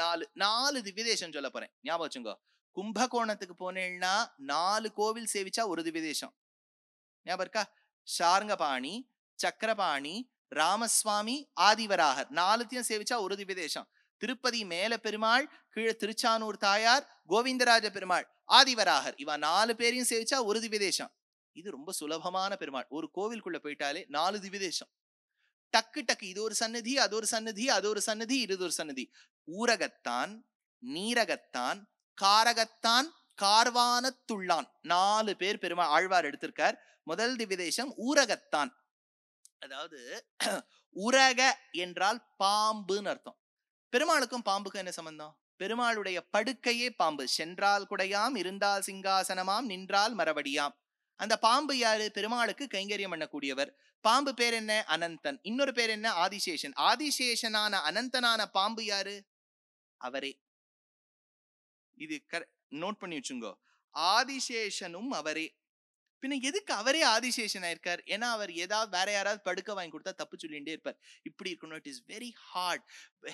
நாலு நாலு திவ்யதேசம் சொல்ல போறேன் ஞாபகம் வச்சுங்க கும்பகோணத்துக்கு போனேன்னா நாலு கோவில் சேவிச்சா ஒரு திவ்யதேசம் ஞாபகம் இருக்கா ஷாருங்கபாணி சக்கரபாணி ராமசுவாமி ஆதிவராகர் நாலுத்தையும் சேவிச்சா ஒரு திவ்யதேசம் திருப்பதி மேல பெருமாள் கீழே திருச்சானூர் தாயார் கோவிந்தராஜ பெருமாள் ஆதிவராகர் இவா நாலு பேரையும் சேவிச்சா ஒரு திவ்யதேசம் இது ரொம்ப சுலபமான பெருமாள் ஒரு கோவிலுக்குள்ள போயிட்டாலே நாலு திவ்யதேசம் டக்கு டக்கு இது ஒரு சன்னதி அது ஒரு சன்னதி அது ஒரு சன்னதி இது ஒரு சன்னதி ஊரகத்தான் நீரகத்தான் காரகத்தான் கார்வானத்துள்ளான் நாலு பேர் பெருமா ஆழ்வார் எடுத்திருக்கார் முதல் திவிதேசம் ஊரகத்தான் அதாவது உரக என்றால் பாம்புன்னு அர்த்தம் பெருமாளுக்கும் பாம்புக்கும் என்ன சம்பந்தம் பெருமாளுடைய படுக்கையே பாம்பு சென்றால் குடையாம் இருந்தால் சிங்காசனமாம் நின்றால் மரபடியாம் அந்த பாம்பு யாரு பெருமாளுக்கு கைங்கரியம் பண்ணக்கூடியவர் பாம்பு பேர் என்ன அனந்தன் இன்னொரு பேர் என்ன ஆதிசேஷன் ஆதிசேஷனான அனந்தனான பாம்பு யாரு அவரே இது நோட் பண்ணி வச்சுங்கோ ஆதிசேஷனும் அவரே பின்ன எதுக்கு அவரே ஆதிசேஷன் ஆயிருக்கார் ஏன்னா அவர் ஏதாவது வேற யாராவது படுக்க வாங்கி கொடுத்தா தப்பு சொல்லிகிட்டே இருப்பார் இப்படி இருக்கணும் it is very hard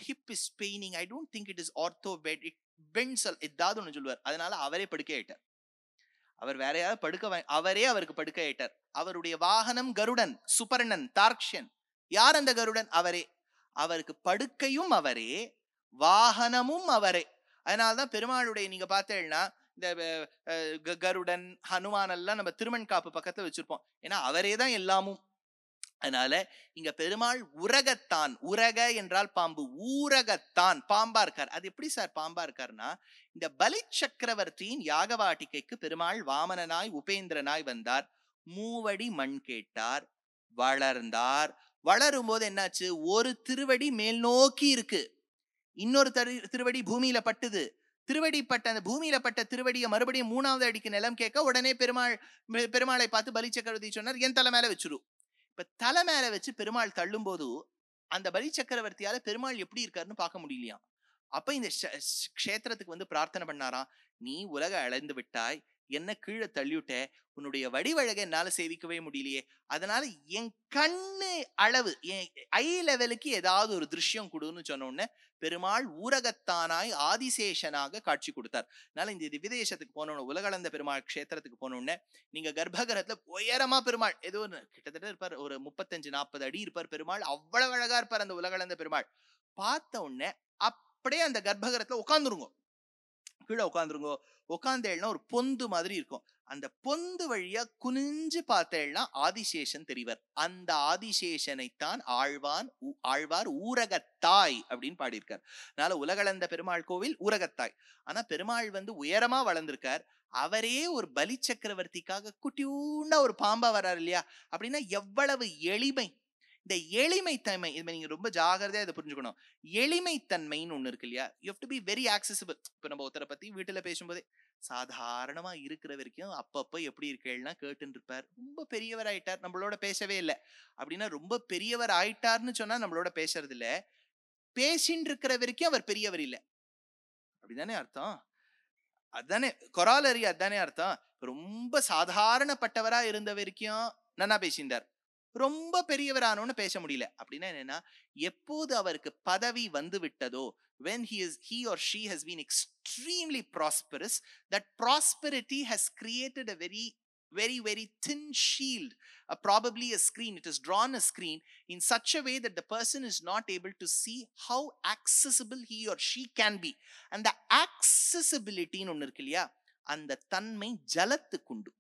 hip is paining I don't think it is ortho bed it pencil ஏதாவது ஒன்று சொல்லுவார் அதனால அவரே படுக்க ஆயிட்டார் அவர் வேற யாராவது படுக்க அவரே அவருக்கு படுக்க ஏட்டார் அவருடைய வாகனம் கருடன் சுபர்ணன் தார்க்ஷன் யார் அந்த கருடன் அவரே அவருக்கு படுக்கையும் அவரே வாகனமும் அவரே அதனால்தான் பெருமாளுடைய நீங்க பார்த்தேன்னா இந்த கருடன் ஹனுமான் எல்லாம் நம்ம திருமண் காப்பு பக்கத்துல வச்சிருப்போம் ஏன்னா அவரே தான் எல்லாமும் அதனால இங்க பெருமாள் உரகத்தான் உரக என்றால் பாம்பு ஊரகத்தான் பாம்பா இருக்கார் அது எப்படி சார் பாம்பா இருக்கார்னா இந்த பலி சக்கரவர்த்தியின் யாகவாட்டிகைக்கு பெருமாள் வாமனனாய் உபேந்திரனாய் வந்தார் மூவடி மண் கேட்டார் வளர்ந்தார் வளரும் போது என்னாச்சு ஒரு திருவடி மேல் நோக்கி இருக்கு இன்னொரு திரு திருவடி பூமியில பட்டுது திருவடி பட்ட அந்த பூமியில பட்ட திருவடியை மறுபடியும் மூணாவது அடிக்கு நிலம் கேட்க உடனே பெருமாள் பெருமாளை பார்த்து பலி சக்கரவர்த்தி சொன்னார் என் தலை மேல வச்சிரும் இப்ப தலை மேல வச்சு பெருமாள் தள்ளும் போது அந்த பலி சக்கரவர்த்தியால பெருமாள் எப்படி இருக்காருன்னு பார்க்க முடியலையாம் அப்ப இந்த க்ஷேத்திரத்துக்கு வந்து பிரார்த்தனை பண்ணாராம் நீ உலக அழைந்து விட்டாய் என்ன கீழே தள்ளிவிட்ட உன்னுடைய வடிவழகை என்னால் சேவிக்கவே முடியலையே அதனால என் கண்ணு அளவு என் ஐ லெவலுக்கு ஏதாவது ஒரு திருஷ்யம் கொடுன்னு சொன்ன உடனே பெருமாள் ஊரகத்தானாய் ஆதிசேஷனாக காட்சி கொடுத்தார் அதனால இந்த விதேசத்துக்கு போனோடனே உலகளந்த பெருமாள் க்ஷேத்திரத்துக்கு போனோடனே நீங்க கர்ப்பகிரகத்துல உயரமா பெருமாள் ஏதோ கிட்டத்தட்ட இருப்பார் ஒரு முப்பத்தஞ்சு நாற்பது அடி இருப்பார் பெருமாள் அவ்வளவு அழகா இருப்பார் அந்த உலகளந்த பெருமாள் பார்த்த உடனே அப்படியே அந்த கர்ப்பகிரகத்துல உட்காந்துருங்க கீழே உட்காந்துருங்கோ உட்காந்தேள்னா ஒரு பொந்து மாதிரி இருக்கும் அந்த பொந்து வழியா குனிஞ்சு பார்த்தேள்னா ஆதிசேஷன் தெரிவர் அந்த ஆதிசேஷனைத்தான் ஆழ்வான் ஆழ்வார் ஊரகத்தாய் அப்படின்னு பாடியிருக்கார் அதனால உலகளந்த பெருமாள் கோவில் ஊரகத்தாய் ஆனா பெருமாள் வந்து உயரமா வளர்ந்திருக்கார் அவரே ஒரு பலி சக்கரவர்த்திக்காக குட்டியூண்டா ஒரு பாம்பா வர்றாரு இல்லையா அப்படின்னா எவ்வளவு எளிமை இந்த எளிமைத்தன்மை இது நீங்கள் ரொம்ப ஜாகிரதையாக இதை புரிஞ்சுக்கணும் எளிமைத்தன்மைன்னு ஒன்று இருக்கு இல்லையா you have to be very accessible இப்போ நம்ம ஒருத்தரை பற்றி வீட்டில் பேசும்போதே சாதாரணமாக இருக்கிற வரைக்கும் அப்பப்போ எப்படி இருக்கேன்னா கேட்டுன்னு இருப்பார் ரொம்ப பெரியவர் ஆயிட்டார் நம்மளோட பேசவே இல்லை அப்படின்னா ரொம்ப பெரியவர் ஆயிட்டார்னு சொன்னால் நம்மளோட பேசுறது இல்லை பேசின்னு இருக்கிற வரைக்கும் அவர் பெரியவர் இல்லை அப்படிதானே அர்த்தம் அதுதானே கொரால் அறிய அதுதானே அர்த்தம் ரொம்ப சாதாரணப்பட்டவராக இருந்த வரைக்கும் நன்னா பேசியிருந்தார் ரொம்ப பெரியவரானோன்னு பேச முடியல அப்படின்னா என்னென்னா எப்போது அவருக்கு பதவி வந்து விட்டதோ when he is he or she has been extremely prosperous that prosperity has created a very very very thin shield a probably a screen it is drawn a screen in such a way that the person is not able to see how accessible he or she can be அந்த ஆக்சசிபிலிட்டின்னு ஒன்று இருக்கு இல்லையா அந்த தன்மை ஜலத்துக்குண்டு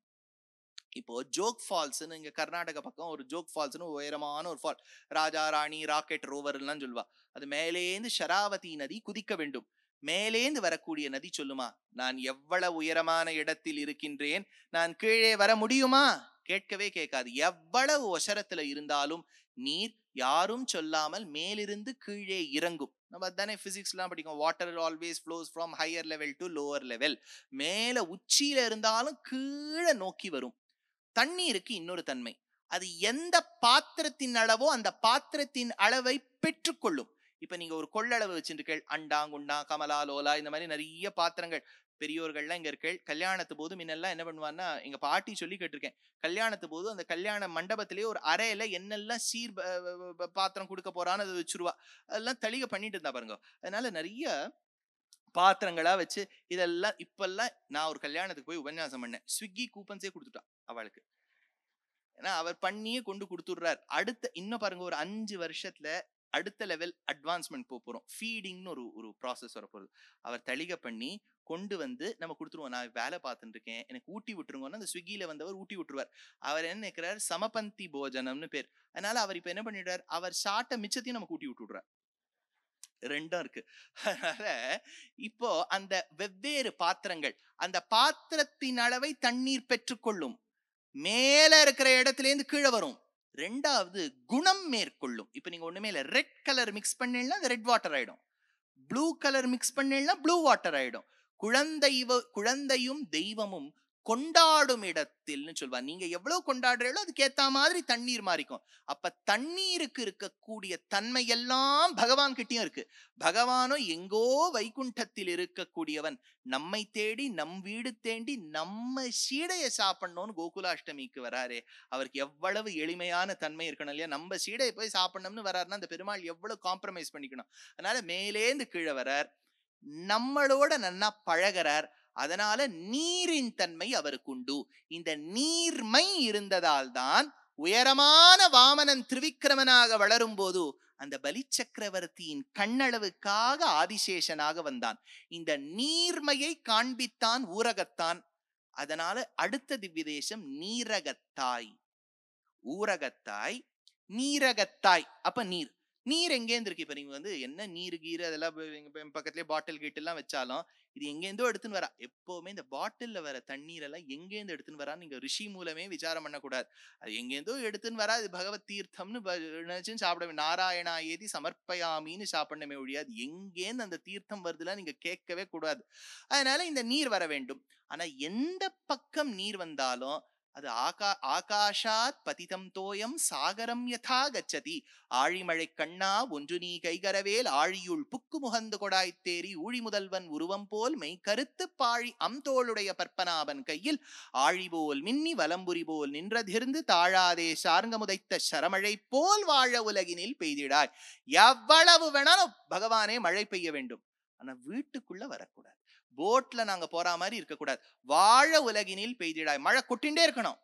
இப்போ joke ஃபால்ஸ்னு இங்க கர்நாடக பக்கம் ஒரு ஜோக் ஃபால்ஸ்னு உயரமான ஒரு ஃபால் ராஜா ராணி ராக்கெட் ரோவர்லாம் சொல்லுவா அது மேலேந்து ஷராவதி நதி குதிக்க வேண்டும் மேலேந்து வரக்கூடிய நதி சொல்லுமா நான் எவ்வளவு உயரமான இடத்தில் இருக்கின்றேன் நான் கீழே வர முடியுமா கேட்கவே கேட்காது எவ்வளவு ஒசரத்துல இருந்தாலும் நீர் யாரும் சொல்லாமல் மேலிருந்து கீழே இறங்கும் நம்ம தானே பிசிக்ஸ்லாம் படிக்கும் water always flows from higher level to lower level மேலே உச்சியில் இருந்தாலும் கீழே நோக்கி வரும் தண்ணீருக்கு இன்னொரு தன்மை அது எந்த பாத்திரத்தின் அளவோ அந்த பாத்திரத்தின் அளவை பெற்றுக்கொள்ளும் இப்ப நீங்க ஒரு கொள்ளளவு வச்சிருக்கீள் அண்டா குண்டா கமலா லோலா இந்த மாதிரி நிறைய பாத்திரங்கள் பெரியோர்கள்லாம் இங்க இருக்கேள் கல்யாணத்து போது முன்னெல்லாம் என்ன பண்ணுவான்னா எங்க பாட்டி சொல்லி கேட்டிருக்கேன் கல்யாணத்து போது அந்த கல்யாண மண்டபத்திலேயே ஒரு அறையில என்னெல்லாம் சீர் பாத்திரம் கொடுக்க போறான்னு அதை வச்சிருவா அதெல்லாம் தெளிக பண்ணிட்டு இருந்தா பாருங்க அதனால நிறைய பாத்திரங்களா வச்சு இதெல்லாம் இப்பெல்லாம் நான் ஒரு கல்யாணத்துக்கு போய் உபன்யாசம் பண்ணேன் ஸ்விக்கி கூப்பன்ஸே கொடுத்துட்டான் அவளுக்கு ஏன்னா அவர் பண்ணியே கொண்டு கொடுத்துடுறார் அடுத்த இன்னும் பாருங்க ஒரு அஞ்சு வருஷத்துல அடுத்த லெவல் அட்வான்ஸ்மெண்ட் போக போகிறோம் ஃபீடிங்னு ஒரு ஒரு ப்ராசஸ் வரப்போகுது அவர் தளிக பண்ணி கொண்டு வந்து நம்ம கொடுத்துருவோம் நான் வேலை பார்த்துட்டு இருக்கேன் எனக்கு ஊட்டி விட்டுருங்கன்னா அந்த ஸ்விக்கியில் வந்தவர் ஊட்டி விட்டுருவார் அவர் என்ன நினைக்கிறார் சமபந்தி போஜனம்னு பேர் அதனால அவர் இப்போ என்ன பண்ணிடுறார் அவர் சாட்ட மிச்சத்தையும் நம்ம கூட்டி விட்டுடுறார் ரெண்டும் இருக்கு அதனால இப்போ அந்த வெவ்வேறு பாத்திரங்கள் அந்த பாத்திரத்தின் அளவை தண்ணீர் பெற்றுக்கொள்ளும் மேல இருக்கிற இடத்துல இருந்து கீழே வரும் ரெண்டாவது குணம் மேற்கொள்ளும் இப்போ நீங்க ஒண்ணுமே இல்லை ரெட் கலர் மிக்ஸ் பண்ணீங்கன்னா ரெட் வாட்டர் ஆயிடும் ப்ளூ கலர் மிக்ஸ் பண்ணீங்கன்னா ப்ளூ வாட்டர் ஆயிடும் குழந்தை குழந்தையும் தெய்வமும் கொண்டாடும் இடத்தில்னு சொல்வா நீங்க எவ்வளவு கொண்டாடுறீங்களோ அதுக்கேற்ற மாதிரி தண்ணீர் மாறிக்கும் அப்ப தண்ணீருக்கு இருக்கக்கூடிய தன்மை எல்லாம் பகவான் கிட்டயும் இருக்கு பகவானும் எங்கோ வைகுண்டத்தில் இருக்கக்கூடியவன் நம்மை தேடி நம் வீடு தேண்டி நம்ம சீடைய சாப்பிடணும்னு கோகுலாஷ்டமிக்கு வராரு அவருக்கு எவ்வளவு எளிமையான தன்மை இருக்கணும் இல்லையா நம்ம சீடையை போய் சாப்பிடணும்னு வராருன்னா அந்த பெருமாள் எவ்வளவு காம்ப்ரமைஸ் பண்ணிக்கணும் அதனால மேலேந்து கீழே வர்றார் நம்மளோட நன்னா பழகிறார் அதனால நீரின் தன்மை அவருக்குண்டு இந்த நீர்மை இருந்ததால் தான் உயரமான வாமனன் திருவிக்கிரமனாக வளரும் போது அந்த பலி சக்கரவர்த்தியின் கண்ணளவுக்காக ஆதிசேஷனாக வந்தான் இந்த நீர்மையை காண்பித்தான் ஊரகத்தான் அதனால அடுத்த திவ்ய தேசம் நீரகத்தாய் ஊரகத்தாய் நீரகத்தாய் அப்ப நீர் நீர் எங்கேருந்து இருக்கு இப்போ நீங்கள் வந்து என்ன நீர் கீர் அதெல்லாம் எங்கள் பக்கத்துலேயே பாட்டில் கீட்டெல்லாம் வச்சாலும் இது எங்கேருந்தோ எடுத்துன்னு வரா எப்பவுமே இந்த பாட்டிலில் வர தண்ணீர் எல்லாம் எங்கேருந்து எடுத்துன்னு வரான்னு நீங்கள் ரிஷி மூலமே விசாரம் பண்ணக்கூடாது அது எங்கேருந்தோ எடுத்துன்னு வரா அது பகவத் தீர்த்தம்னு நினைச்சு சாப்பிட நாராயணா ஏதி சமர்ப்பயாமின்னு சாப்பிடணுமே முடியாது எங்கேருந்து அந்த தீர்த்தம் வருதுலாம் நீங்க கேட்கவே கூடாது அதனால இந்த நீர் வர வேண்டும் ஆனால் எந்த பக்கம் நீர் வந்தாலும் அது ஆகா ஆகாஷாத் பதிதம் தோயம் சாகரம் யதா கச்சதி ஆழிமழை கண்ணா ஒன்று நீ கைகரவேல் ஆழியுள் புக்கு முகந்து கொடாய்த்தேறி ஊழி முதல்வன் உருவம் போல் மெய் கருத்து பாழி அம்தோளுடைய பற்பனாவன் கையில் ஆழிபோல் மின்னி வலம்புரி போல் நின்றதிர்ந்து தாழாதே சார்ங்க முதைத்த சரமழை போல் வாழ உலகினில் பெய்திடாய் எவ்வளவு வேணாலும் பகவானே மழை பெய்ய வேண்டும் ஆனா வீட்டுக்குள்ள வரக்கூடாது போட்ல நாங்க போற மாதிரி இருக்கக்கூடாது வாழ உலகினில் பெய்திடாய் மழை கொட்டிகிட்டே இருக்கணும்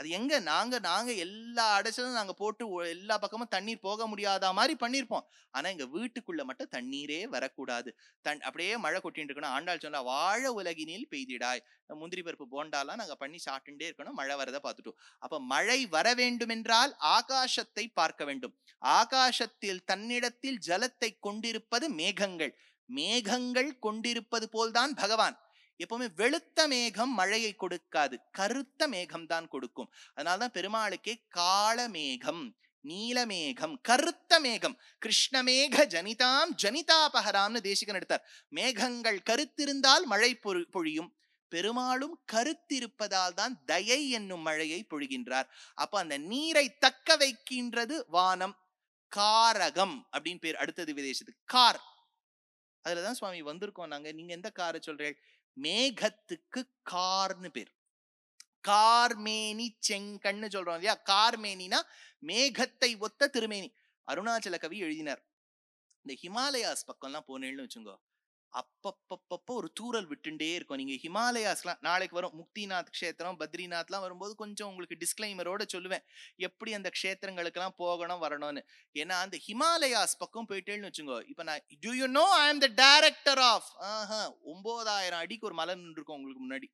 அது எங்க நாங்க நாங்க எல்லா அடைச்சதும் நாங்க போட்டு எல்லா பக்கமும் தண்ணீர் போக முடியாத மாதிரி பண்ணியிருப்போம் ஆனா எங்க வீட்டுக்குள்ள மட்டும் தண்ணீரே வரக்கூடாது தன் அப்படியே மழை கொட்டிகிட்டு இருக்கணும் ஆண்டாள் சொன்னா வாழ உலகினில் பெய்திடாய் முந்திரி பருப்பு போண்டாலாம் நாங்க பண்ணி சாப்பிட்டுட்டே இருக்கணும் மழை வரதை பார்த்துட்டோம் அப்ப மழை வர வேண்டும் என்றால் ஆகாசத்தை பார்க்க வேண்டும் ஆகாசத்தில் தன்னிடத்தில் ஜலத்தை கொண்டிருப்பது மேகங்கள் மேகங்கள் கொண்டிருப்பது போல்தான் பகவான் எப்பவுமே வெளுத்த மேகம் மழையை கொடுக்காது கருத்த மேகம் தான் கொடுக்கும் அதனால்தான் பெருமாளுக்கே கால மேகம் நீலமேகம் கருத்த மேகம் கிருஷ்ணமேக ஜனிதாம் ஜனிதாபகராம்னு தேசிகன் எடுத்தார் மேகங்கள் கருத்திருந்தால் மழை பொழியும் பெருமாளும் கருத்திருப்பதால் தான் தயை என்னும் மழையை பொழிகின்றார் அப்ப அந்த நீரை தக்க வைக்கின்றது வானம் காரகம் அப்படின்னு பேர் அடுத்தது விதேசத்துக்கு கார் அதில் தான் சுவாமி வந்திருக்கோம் நாங்கள் நீங்கள் எந்த காரை சொல்கிறீர்கள் மேகத்துக்கு கார்னு பேர் கார்மேனி செங்கண்ணு சொல்றோம் இல்லையா கார்மேனினா மேகத்தை ஒத்த திருமேனி அருணாச்சல கவி எழுதினார் இந்த ஹிமாலயாஸ் பக்கம்லாம் போனேன்னு வச்சுங்கோ அப்பப்பப்பப்போ ஒரு தூரல் விட்டுண்டே இருக்கும் நீங்கள் ஹிமாலயாஸ்லாம் நாளைக்கு வரும் முக்திநாத் க்ஷேத்திரம் பத்ரிநாத்லாம் வரும்போது கொஞ்சம் உங்களுக்கு டிஸ்க்ளைமரோட சொல்லுவேன் எப்படி அந்த க்ஷேத்திரங்களுக்கெல்லாம் போகணும் வரணும்னு ஏன்னா அந்த ஹிமாலயாஸ் பக்கம் போயிட்டேன்னு வச்சுங்கோ இப்போ நான் do you know I am the director of ஆஹா ஒம்பதாயிரம் அடிக்கு ஒரு மலை நின்றுருக்கும் உங்களுக்கு முன்னாடி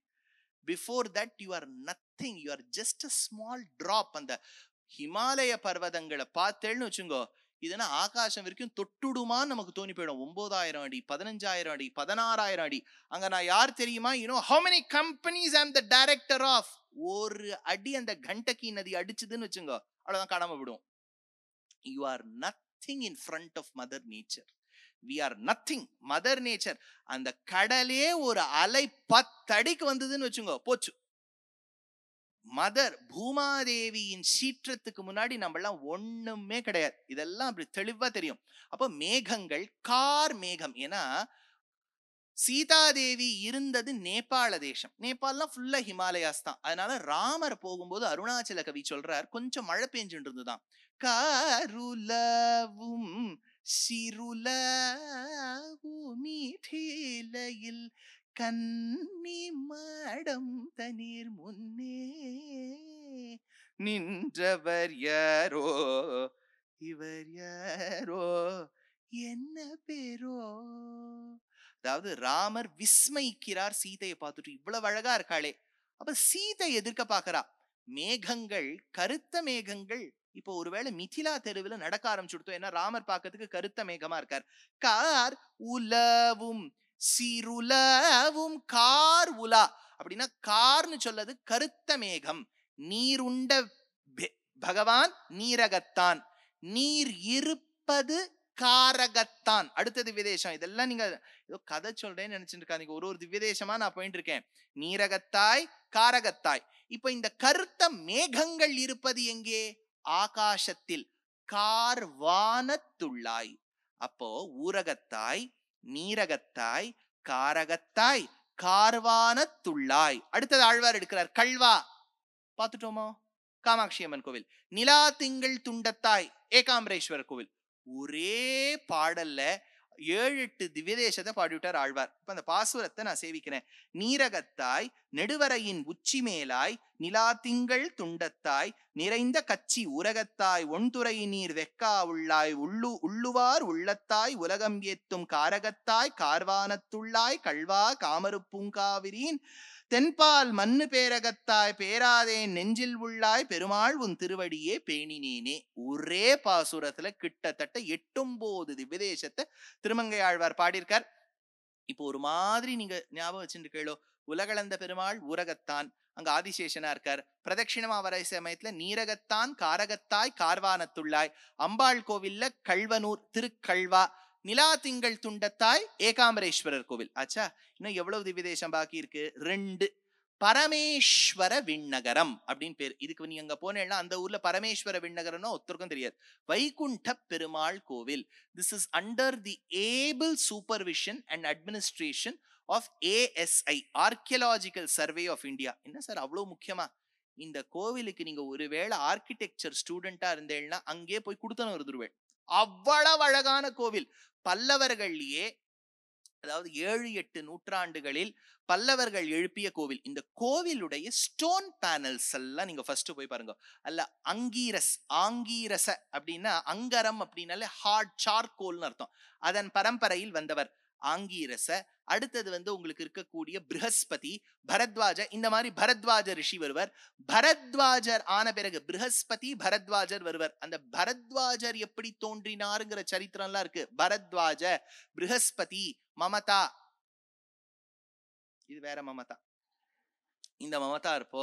before that you are nothing you are just a small drop அந்த ஹிமாலய பர்வதங்களை பார்த்தேன்னு வச்சுங்கோ இதுனா ஆகாசம் வரைக்கும் தொட்டுடுமான்னு நமக்கு தோணி போயிடும் ஒன்பதாயிரம் அடி பதினஞ்சாயிரம் அடி பதினாறாயிரம் அடி அங்க நான் யார் தெரியுமா யூனோ ஹவு மெனி கம்பெனிஸ் ஆம் த டைரக்டர் ஆஃப் ஒரு அடி அந்த கண்டகி நதி அடிச்சதுன்னு வச்சுங்க அவ்வளவுதான் காணாம விடும் you are nothing in front of mother nature we are nothing mother nature அந்த கடலே ஒரு அலை பத்தடிக்கு வந்ததுன்னு வச்சுங்க போச்சு மதர் பூமாதேவியின் சீற்றத்துக்கு முன்னாடி நம்மெல்லாம் ஒண்ணுமே கிடையாது இதெல்லாம் அப்படி தெளிவா தெரியும் அப்போ மேகங்கள் கார் மேகம் ஏன்னா சீதாதேவி இருந்தது நேபாள தேசம் நேபாள்லாம் ஃபுல்லா ஹிமாலயாஸ் தான் அதனால ராமர் போகும்போது அருணாச்சல கவி சொல்றார் கொஞ்சம் மழை பெஞ்சுட்டு இருந்துதான் காருலவும் சிருல கண்ணி மாடம் தனீர் முன்னே நின்றவர் யாரோ இவர் யாரோ என்ன பேரோ அதாவது ராமர் விஸ்மயிக்கிறார் சீதையை பார்த்துட்டு இவ்வளவு அழகா இருக்காளே அப்ப சீதை எதிர்க்க பாக்குறா மேகங்கள் கருத்த மேகங்கள் இப்போ ஒருவேளை மிதிலா தெருவில் நடக்க ஆரம்பிச்சுடுத்தோம் ஏன்னா ராமர் பார்க்கறதுக்கு கருத்த மேகமா இருக்கார் கார் உலவும் சிருலவும் கார் உலா அப்படின்னா கார்னு சொல்லது கருத்த மேகம் நீருண்ட பகவான் நீரகத்தான் நீர் இருப்பது காரகத்தான் அடுத்தது விதேசம் இதெல்லாம் நீங்க ஏதோ கதை சொல்றேன்னு நினைச்சிட்டு இருக்காங்க ஒரு ஒரு திவ்யதேசமா நான் போயிட்டு இருக்கேன் நீரகத்தாய் காரகத்தாய் இப்ப இந்த கருத்த மேகங்கள் இருப்பது எங்கே ஆகாசத்தில் கார் வானத்துள்ளாய் அப்போ ஊரகத்தாய் நீரகத்தாய் காரகத்தாய் கார்வானத்துள்ளாய் அடுத்தது ஆழ்வார் எடுக்கிறார் கல்வா பார்த்துட்டோமோ காமாட்சி அம்மன் கோவில் நிலா திங்கள் துண்டத்தாய் ஏகாம்பரேஸ்வரர் கோவில் ஒரே பாடல்ல ஏழு எட்டு திவ்யதேசத்தை பாடிவிட்டார் ஆழ்வார் இப்ப அந்த பாசுரத்தை நான் சேவிக்கிறேன் நீரகத்தாய் நெடுவரையின் உச்சி மேலாய் நிலா திங்கள் துண்டத்தாய் நிறைந்த கச்சி உரகத்தாய் ஒன்துறை நீர் வெக்கா உள்ளாய் உள்ளு உள்ளுவார் உள்ளத்தாய் உலகம் ஏத்தும் காரகத்தாய் கார்வானத்துள்ளாய் கல்வா பூங்காவிரின் தென்பால் மண்ணு பேரகத்தாய் பேராதே நெஞ்சில் உள்ளாய் பெருமாள் உன் திருவடியே பேணினேனே ஒரே பாசுரத்துல கிட்டத்தட்ட எட்டும்போது திவ்யதேசத்தை விதேசத்தை திருமங்கையாழ்வார் பாடியிருக்கார் இப்போ ஒரு மாதிரி நீங்க ஞாபகம் வச்சுட்டு கேளோ உலகளந்த பெருமாள் உரகத்தான் அங்க ஆதிசேஷனா இருக்கார் பிரதட்சிணமா வர சமயத்துல நீரகத்தான் காரகத்தாய் கார்வானத்துள்ளாய் அம்பாள் கோவில்ல கல்வனூர் திருக்கல்வா நிலா திங்கள் துண்டத்தாய் ஏகாம்பரேஸ்வரர் கோவில் ஆச்சா இன்னும் எவ்வளவு திவ்ய தேசம் பாக்கி இருக்கு ரெண்டு பரமேஸ்வர விண்ணகரம் அப்படின்னு பேர் இதுக்கு நீ அங்க போனேன்னா அந்த ஊர்ல பரமேஸ்வர விண்ணகரம்னா ஒத்தருக்கும் தெரியாது வைகுண்ட பெருமாள் கோவில் this is under the able supervision and administration of ASI archaeological survey of India என்ன சார் அவ்வளவு முக்கியமா இந்த கோவிலுக்கு நீங்க ஒருவேளை ஆர்கிடெக்சர் ஸ்டூடெண்டா இருந்தேன்னா அங்கே போய் கொடுத்தனும் இருந்துருவேன் அவ்வளவு அழகான கோவில் பல்லவர்கள்லயே அதாவது ஏழு எட்டு நூற்றாண்டுகளில் பல்லவர்கள் எழுப்பிய கோவில் இந்த கோவிலுடைய ஸ்டோன் பேனல்ஸ் எல்லாம் நீங்க ஃபர்ஸ்ட் போய் பாருங்க அல்ல அங்கீரஸ் ஆங்கீரச அப்படின்னா அங்கரம் அப்படின்னாலே ஹார்ட் சார்கோல்னு அர்த்தம் அதன் பரம்பரையில் வந்தவர் ஆங்கீரச அடுத்தது வந்து உங்களுக்கு இருக்கக்கூடிய பிரகஸ்பதி பரத்வாஜ இந்த மாதிரி பரத்வாஜ ரிஷி வருவர் பரத்வாஜர் ஆன பிறகு பிரகஸ்பதி பரத்வாஜர் வருவர் அந்த பரத்வாஜர் எப்படி தோன்றினாருங்கிற சரித்திரம்லாம் இருக்கு பரத்வாஜ பிரகஸ்பதி மமதா இது வேற மமதா இந்த மமதா இருப்போ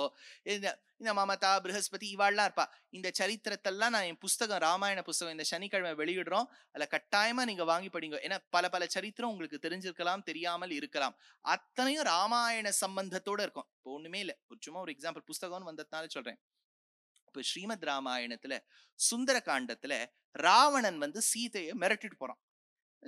இந்த இந்த மமதா பிருஹஸ்பதி இவாள்லாம் இருப்பா இந்த சரித்திரத்தெல்லாம் நான் என் புஸ்தகம் ராமாயண புஸ்தகம் இந்த சனிக்கிழமை வெளியிடுறோம் அதில் கட்டாயமாக நீங்கள் வாங்கி படிங்க ஏன்னா பல பல சரித்திரம் உங்களுக்கு தெரிஞ்சிருக்கலாம் தெரியாமல் இருக்கலாம் அத்தனையும் ராமாயண சம்பந்தத்தோடு இருக்கும் இப்போ ஒன்றுமே இல்லை ஒரு சும்மா ஒரு எக்ஸாம்பிள் புஸ்தகம்னு வந்ததுனால சொல்கிறேன் இப்போ ஸ்ரீமத் ராமாயணத்தில் சுந்தர காண்டத்தில் ராவணன் வந்து சீதையை மிரட்டிட்டு போகிறான்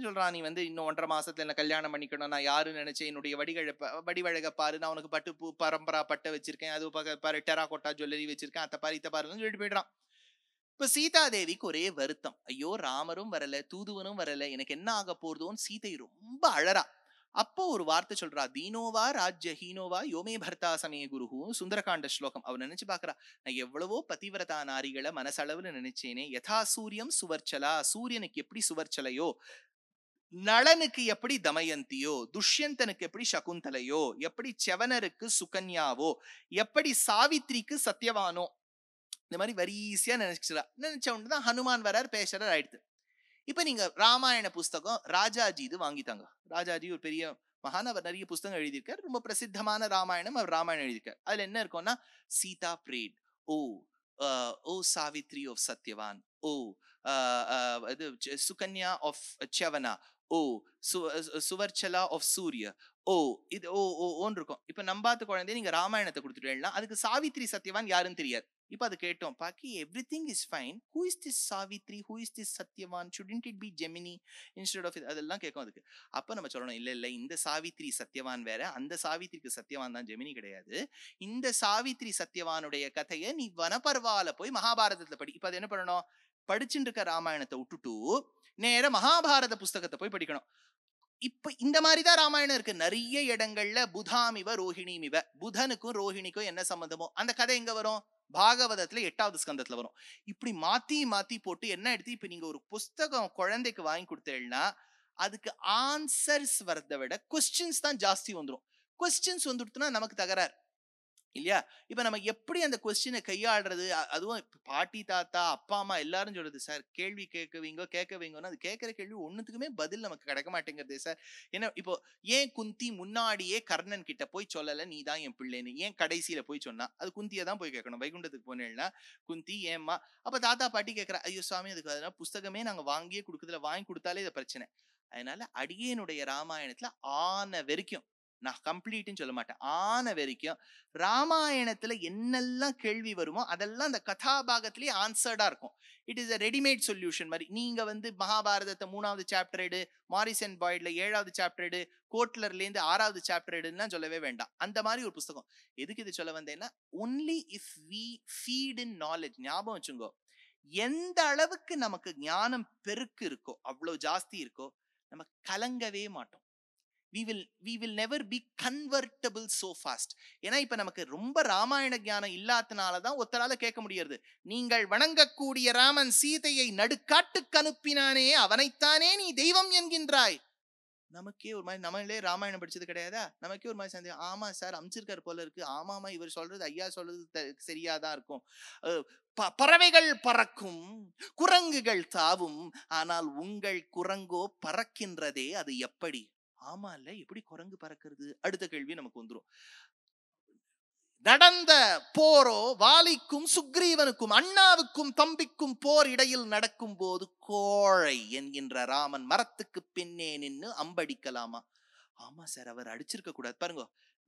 சொல்கிறான் நீ வந்து இன்னும் ஒன்றரை மாதத்தில் என்ன கல்யாணம் பண்ணிக்கணும் நான் யாருன்னு நினச்சேன் என்னுடைய வடிகளை வடிவழகப்பாரு பாரு நான் உனக்கு பட்டு பூ பரம்பரா பட்டை வச்சுருக்கேன் அது பார்க்க பாரு டெராகோட்டா ஜுவல்லரி வச்சுருக்கேன் அத்தை பாரு இத்தை பாருன்னு சொல்லிட்டு போயிடுறான் இப்போ சீதாதேவிக்கு ஒரே வருத்தம் ஐயோ ராமரும் வரல தூதுவனும் வரல எனக்கு என்ன ஆக போகிறதோன்னு சீதை ரொம்ப அழறா அப்போ ஒரு வார்த்தை சொல்றா தீனோவா ராஜ்ய ஹீனோவா யோமே பர்த்தா சமய குருஹும் சுந்தரகாண்ட ஸ்லோகம் அவர் நினைச்சு பாக்குறா நான் எவ்வளவோ பதிவிரதா நாரிகளை மனசளவுல நினைச்சேனே யதா சூரியம் சுவர்ச்சலா சூரியனுக்கு எப்படி சுவர்ச்சலையோ நளனுக்கு எப்படி தமயந்தியோ துஷ்யந்தனுக்கு எப்படி சகுந்தலையோ எப்படி செவனருக்கு சுகன்யாவோ எப்படி சாவித்ரிக்கு சத்தியவானோ இந்த மாதிரி வரிசையா நினைச்சா நினைச்ச ஒன்று தான் ஹனுமான் வரார் பேசுறார் ஆயிடுது இப்ப நீங்க ராமாயண புஸ்தகம் ராஜாஜி இது வாங்கித்தாங்க ராஜாஜி ஒரு பெரிய மகான் அவர் நிறைய புஸ்தகம் எழுதியிருக்கார் ரொம்ப பிரசித்தமான ராமாயணம் அவர் ராமாயணம் எழுதியிருக்கார் அதுல என்ன இருக்கும்னா சீதா பிரேட் ஓ ஓ சாவித்ரி ஆஃப் சத்யவான் ஓ இது சுகன்யா ஆஃப் செவனா ஓ சு சுவர்ச்சலா ஆஃப் சூரிய ஓ இது ஓ ஓ ஓன் இருக்கும் இப்போ நம்பாத குழந்தைய நீங்கள் ராமாயணத்தை கொடுத்துட்டு அதுக்கு சாவித்ரி சத்யவான் யாருன்னு தெரியாது இப்போ அது கேட்டோம் பாக்கி everything is fine who is this Savitri who is this Satyavan shouldn't it be Gemini institute of அதெல்லாம் கேட்கும் அதுக்கு அப்போ நம்ம சொல்லணும் இல்லை இல்லை இந்த சாவித்ரி சத்யவான் வேற அந்த சாவித்ரிக்கு சத்யவான் தான் ஜெமினி கிடையாது இந்த சாவித்ரி சத்யவானுடைய கதையை நீ வனப்பர்வால போய் மகாபாரதத்தில் படி இப்போ அது என்ன பண்ணணும் படிச்சுட்டு இருக்க ராமாயணத்தை விட்டுட்டு நேர மகாபாரத புஸ்தகத்தை போய் படிக்கணும் இப்ப இந்த மாதிரி தான் ராமாயணம் இருக்கு நிறைய இடங்கள்ல புதாமிவ ரோஹிணிமிவ புதனுக்கும் ரோஹிணிக்கும் என்ன சம்பந்தமோ அந்த கதை எங்க வரும் பாகவதத்துல எட்டாவது ஸ்கந்தத்துல வரும் இப்படி மாத்தி மாத்தி போட்டு என்ன எடுத்து இப்ப நீங்க ஒரு புஸ்தகம் குழந்தைக்கு வாங்கி கொடுத்தேன்னா அதுக்கு ஆன்சர்ஸ் வரதை விட கொஸ்டின்ஸ் தான் ஜாஸ்தி வந்துடும் கொஸ்டின்ஸ் வந்துடுத்துனா நமக்கு தகராறு இல்லையா இப்போ நம்ம எப்படி அந்த கொஸ்டினை கையாடுறது அதுவும் பாட்டி தாத்தா அப்பா அம்மா எல்லாரும் சொல்றது சார் கேள்வி கேட்குவீங்க கேட்க வைங்கன்னா அது கேட்குற கேள்வி ஒன்றுத்துக்குமே பதில் நமக்கு கிடைக்க மாட்டேங்கிறது சார் ஏன்னா இப்போ ஏன் குந்தி முன்னாடியே கர்ணன் கிட்ட போய் சொல்லலை நீ தான் என் பிள்ளைன்னு ஏன் கடைசியில் போய் சொன்னா அது குந்தியை தான் போய் கேட்கணும் வைகுண்டத்துக்கு போனேன்னா குந்தி ஏம்மா அப்போ தாத்தா பாட்டி கேட்குற ஐயோ சுவாமி அதுக்கு அதனால புஸ்தகமே நாங்கள் வாங்கியே கொடுக்குறதுல வாங்கி கொடுத்தாலே இது பிரச்சனை அதனால அடியேனுடைய ராமாயணத்தில் ஆன வரைக்கும் நான் கம்ப்ளீட்னு சொல்ல மாட்டேன் ஆன வரைக்கும் ராமாயணத்துல என்னெல்லாம் கேள்வி வருமோ அதெல்லாம் அந்த கதாபாகத்திலேயே ஆன்சர்டா இருக்கும் it is a readymade solution மாதிரி நீங்க வந்து மகாபாரதத்தை மூணாவது சாப்டர் எடு மாரிசன் பாய்ட்ல ஏழாவது சாப்டர் எடு கோட்லர்லேருந்து ஆறாவது சாப்டர் எடுன்னா சொல்லவே வேண்டாம் அந்த மாதிரி ஒரு புஸ்தகம் எதுக்கு இது சொல்ல வந்தேன்னா only if we feed in knowledge ஞாபகம் வச்சுங்கோ எந்த அளவுக்கு நமக்கு ஞானம் பெருக்கு இருக்கோ அவ்வளோ ஜாஸ்தி இருக்கோ நம்ம கலங்கவே மாட்டோம் we will we will never be convertible so fast ஏன்னா இப்போ நமக்கு ரொம்ப ராமாயண ஜானம் இல்லாதனால தான் ஒத்தரால கேட்க முடியாது நீங்கள் வணங்கக்கூடிய ராமன் சீதையை நடுக்காட்டுக்கு அனுப்பினானே அவனைத்தானே நீ தெய்வம் என்கின்றாய் நமக்கே ஒரு மாதிரி நம்மளே ராமாயணம் படிச்சது கிடையாதா நமக்கே ஒரு மாதிரி சந்தேகம் ஆமா சார் அமிச்சிருக்கார் போல இருக்கு ஆமாமா இவர் சொல்றது ஐயா சொல்றது சரியாதான் இருக்கும் பறவைகள் பறக்கும் குரங்குகள் தாவும் ஆனால் உங்கள் குரங்கோ பறக்கின்றதே அது எப்படி ஆமா இல்ல எப்படி குரங்கு பறக்கிறது அடுத்த கேள்வி நமக்கு வந்துடும் நடந்த போரோ வாலிக்கும் சுக்ரீவனுக்கும் அண்ணாவுக்கும் தம்பிக்கும் போர் இடையில் நடக்கும் போது கோழை என்கின்ற ராமன் மரத்துக்கு பின்னே நின்று அம்படிக்கலாமா ஆமா சார் அவர் அடிச்சிருக்க கூடாது பாருங்க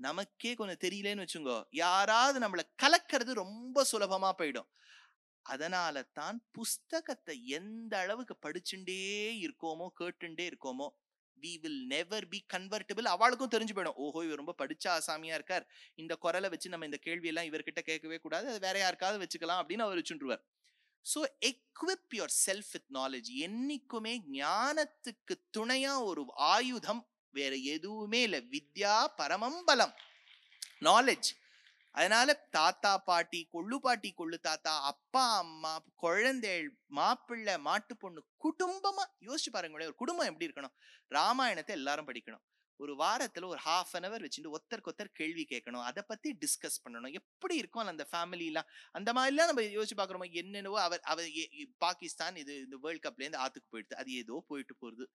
நமக்கே கொஞ்சம் தெரியலன்னு வச்சுங்கோ யாராவது நம்மளை கலக்கிறது ரொம்ப சுலபமா போயிடும் அதனால தான் புஸ்தகத்தை எந்த அளவுக்கு படிச்சுட்டே இருக்கோமோ கேட்டுண்டே இருக்கோமோ we will never be convertible அவளுக்கும் தெரிஞ்சு போயிடும் ஓஹோ இவர் ரொம்ப படிச்ச ஆசாமியா இருக்கார் இந்த குரலை வச்சு நம்ம இந்த கேள்வியெல்லாம் இவர்கிட்ட கேட்கவே கூடாது அது வேற யாருக்காவது வச்சுக்கலாம் அப்படின்னு அவர் வச்சுருவார் so equip yourself with knowledge என்னைக்குமே ஞானத்துக்கு துணையா ஒரு ஆயுதம் வேற எதுவுமே இல்லை வித்யா பரமம்பலம் நாலேஜ் அதனால தாத்தா பாட்டி கொள்ளு பாட்டி கொள்ளு தாத்தா அப்பா அம்மா குழந்தைகள் மாப்பிள்ளை மாட்டு பொண்ணு குடும்பமா யோசிச்சு பாருங்க ஒரு குடும்பம் எப்படி இருக்கணும் ராமாயணத்தை எல்லாரும் படிக்கணும் ஒரு வாரத்துல ஒரு ஹாஃப் அன் அவர் வச்சுட்டு ஒத்தருக்கு ஒத்தர் கேள்வி கேட்கணும் அதை பத்தி டிஸ்கஸ் பண்ணணும் எப்படி இருக்கும் அந்த எல்லாம் அந்த மாதிரிலாம் நம்ம யோசிச்சு பாக்குறோம் என்னென்னவோ அவர் அவர் பாகிஸ்தான் இது இந்த வேர்ல்ட் கப்லேருந்து ஆத்துக்கு போயிடுது அது ஏதோ போயிட்டு போறது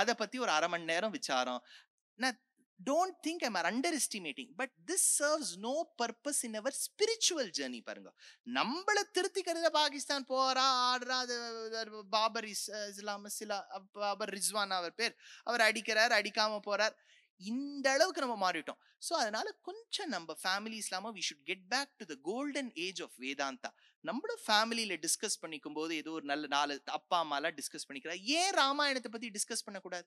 அதை பத்தி ஒரு அரை மணி நேரம் விசாரம் நான் don't think I'm are underestimating but this serves no purpose in our spiritual journey பாருங்க நம்மளை திருத்திக்கிறத பாகிஸ்தான் போறா ஆடுறா அது பாபர் இஸ் இஸ்லாம் சிலா பாபர் ரிஸ்வான் அவர் பேர் அவர் அடிக்கிறார் அடிக்காம போறார் இந்த அளவுக்கு நம்ம மாறிட்டோம் ஸோ அதனால கொஞ்சம் நம்ம ஃபேமிலி இஸ்லாமா we should get back to the golden age of Vedanta நம்மளோட ஃபேமிலியில் டிஸ்கஸ் பண்ணிக்கும் போது ஏதோ ஒரு நல்ல நாலு அப்பா அம்மாலாம் டிஸ்கஸ் பண்ணிக்கிறார் ஏன் ராமாயணத்தை பற்றி டிஸ்கஸ் பண்ணக்கூடாது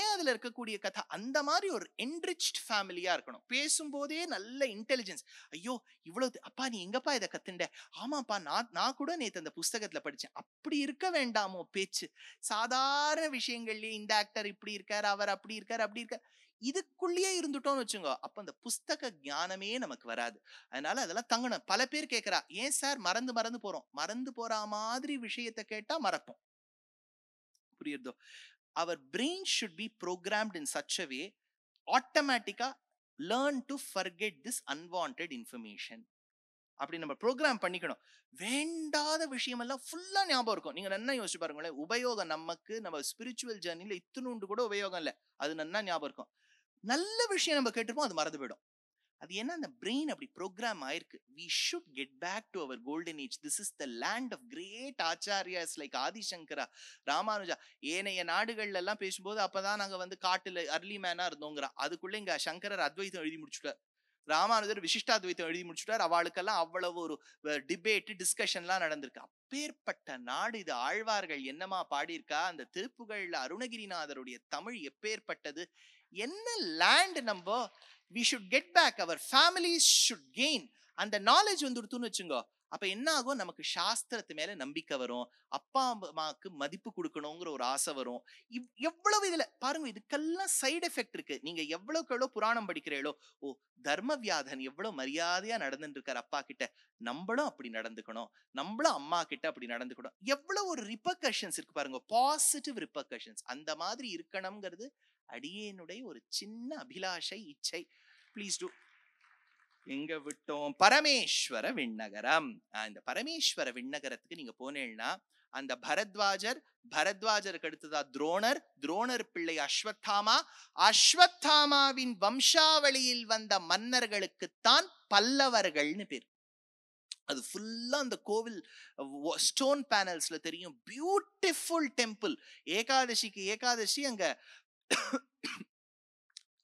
ஏன் அதில் இருக்கக்கூடிய கதை அந்த மாதிரி ஒரு என்ரிச்ட் ஃபேமிலியாக இருக்கணும் பேசும்போதே நல்ல இன்டெலிஜென்ஸ் ஐயோ இவ்வளோ அப்பா நீ எங்கப்பா இதை கத்துண்ட ஆமாப்பா நான் நான் கூட நேற்று அந்த புஸ்தகத்தில் படித்தேன் அப்படி இருக்க வேண்டாமோ பேச்சு சாதாரண விஷயங்கள்லேயே இந்த ஆக்டர் இப்படி இருக்கார் அவர் அப்படி இருக்கார் அப்படி இருக்கார் இதுக்குள்ளேயே இருந்துட்டோம்னு வச்சுங்க அப்போ அந்த புஸ்தக ஞானமே நமக்கு வராது அதனால அதெல்லாம் தங்கணும் பல பேர் கேட்குறா ஏன் சார் மறந்து மறந்து மறந்து போறோம் மறந்து போற மாதிரி விஷயத்தை கேட்டா மறப்போம் புரியுறதோ our brain should be programmed in such a way ஆட்டோமேட்டிக்கா learn to forget this unwanted information அப்படி நம்ம ப்ரோக்ராம் பண்ணிக்கணும் வேண்டாத விஷயமெல்லாம் ஃபுல்லாக ஞாபகம் இருக்கும் நீங்கள் நல்லா யோசிச்சு பாருங்களேன் உபயோகம் நமக்கு நம்ம ஸ்பிரிச்சுவல் ஜேர்னியில் இத்தினுண்டு கூட உபயோகம் இல்லை அது நல்லா ஞாபகம் இருக்கும் நல்ல விஷயம் நம்ம கேட்டிருப்போம் அது மறந்து போயிடும் அது என்ன அந்த பிரெயின் அப்படி ப்ரோக்ராம் ஆயிருக்கு we should get back to our golden age this is the land of great acharyas like Adi Shankara Ramanuja ஏனைய நாடுகள்ல எல்லாம் பேசும்போது அப்பதான் நாங்க வந்து காட்டுல அர்லி மேனா இருந்தோங்கிறோம் அதுக்குள்ள இங்க சங்கரர் அத்வைத்தம் எழுதி முடிச்சுட்டார் ராமானுஜர் விசிஷ்டாத்வைத்தம் எழுதி முடிச்சுட்டார் அவளுக்கெல்லாம் அவ்வளவு ஒரு டிபேட் டிஸ்கஷன்லாம் நடந்திருக்கு அப்பேற்பட்ட நாடு இது ஆழ்வார்கள் என்னமா பாடியிருக்கா அந்த திருப்புகழ்ல அருணகிரிநாதருடைய தமிழ் எப்பேற்பட்டது என்ன லேண்ட் நம்ம we should get back our families should gain அந்த நாலேஜ் வந்துடுத்துன்னு வச்சுங்கோ அப்போ என்ன ஆகும் நமக்கு சாஸ்திரத்து மேலே நம்பிக்கை வரும் அப்பா அம்மாவுக்கு மதிப்பு கொடுக்கணுங்கிற ஒரு ஆசை வரும் இவ் எவ்வளவு இதில் பாருங்க இதுக்கெல்லாம் சைடு எஃபெக்ட் இருக்கு நீங்கள் எவ்வளோக்கு எவ்வளோ புராணம் படிக்கிறீங்களோ ஓ தர்ம வியாதன் எவ்வளோ மரியாதையாக நடந்துட்டு இருக்கார் அப்பா கிட்ட நம்மளும் அப்படி நடந்துக்கணும் நம்மளும் அம்மா கிட்ட அப்படி நடந்துக்கணும் எவ்வளோ ஒரு ரிப்பர்கஷன்ஸ் இருக்கு பாருங்க பாசிட்டிவ் ரிப்பர்கஷன்ஸ் அந்த மாதிரி இருக்கணுங்கிறது அடியேனுடைய ஒரு சின்ன அபிலாஷை இச்சை ப்ளீஸ் டூ எங்க விட்டோம் பரமேஸ்வர விண்ணகரம் இந்த பரமேஸ்வர விண்ணகரத்துக்கு நீங்க போனேன்னா அந்த பரத்வாஜர் பரத்வாஜருக்கு அடுத்ததா துரோணர் துரோணர் பிள்ளை அஸ்வத்தாமா அஸ்வத்தாமாவின் வம்சாவளியில் வந்த மன்னர்களுக்குத்தான் பல்லவர்கள்னு பேர் அது ஃபுல்லாக அந்த கோவில் ஸ்டோன் பேனல்ஸில் தெரியும் பியூட்டிஃபுல் டெம்பிள் ஏகாதசிக்கு ஏகாதசி அங்கே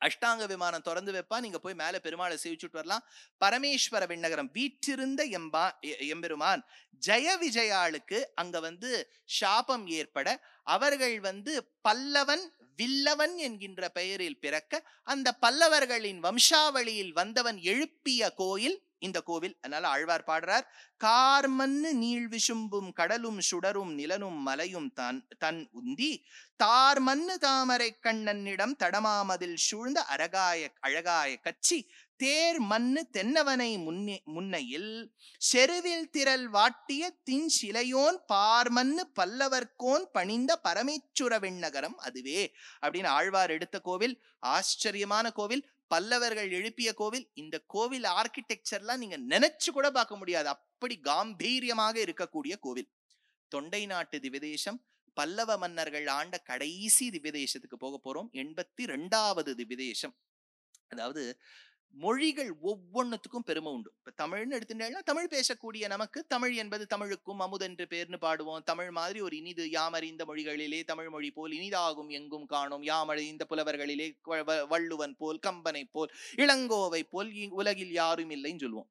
அஷ்டாங்க விமானம் திறந்து வைப்பான் நீங்க போய் மேலே பெருமாளை சேவிச்சுட்டு வரலாம் பரமேஸ்வர விண்ணகரம் வீற்றிருந்த எம்பா எம்பெருமான் ஜெய விஜயாளுக்கு அங்க வந்து சாபம் ஏற்பட அவர்கள் வந்து பல்லவன் வில்லவன் என்கின்ற பெயரில் பிறக்க அந்த பல்லவர்களின் வம்சாவளியில் வந்தவன் எழுப்பிய கோயில் இந்த கோவில் அதனால ஆழ்வார் பாடுறார் கார்மன்னு நீள் விசும்பும் கடலும் சுடரும் நிலனும் மலையும் தான் தன் உந்தி தார்மன்னு தாமரை கண்ணனிடம் தடமாமதில் சூழ்ந்த அரகாய அழகாய கச்சி தேர் மண்ணு தென்னவனை முன்னே முன்னையில் செருவில் திரள் வாட்டிய தின் சிலையோன் பார்மன்னு பல்லவர்க்கோன் பணிந்த பரமேச்சுர விண்ணகரம் அதுவே அப்படின்னு ஆழ்வார் எடுத்த கோவில் ஆச்சரியமான கோவில் பல்லவர்கள் எழுப்பிய கோவில் இந்த கோவில் ஆர்கிடெக்சர்லாம் நீங்க நினைச்சு கூட பார்க்க முடியாது அப்படி காம்பீரியமாக இருக்கக்கூடிய கோவில் தொண்டை நாட்டு திவ்யதேசம் பல்லவ மன்னர்கள் ஆண்ட கடைசி திவ்யதேசத்துக்கு போக போறோம் எண்பத்தி ரெண்டாவது திவ்யதேசம் அதாவது மொழிகள் ஒவ்வொன்றுத்துக்கும் பெருமை உண்டு இப்போ தமிழ்னு எடுத்துட்டேன்னா தமிழ் பேசக்கூடிய நமக்கு தமிழ் என்பது தமிழுக்கும் அமுதென்று பேர்னு பாடுவோம் தமிழ் மாதிரி ஒரு இனிது யாமறிந்த மொழிகளிலே தமிழ் மொழி போல் இனிதாகும் எங்கும் காணும் யாமறிந்த புலவர்களிலே வள்ளுவன் போல் கம்பனை போல் இளங்கோவை போல் உலகில் யாரும் இல்லைன்னு சொல்லுவோம்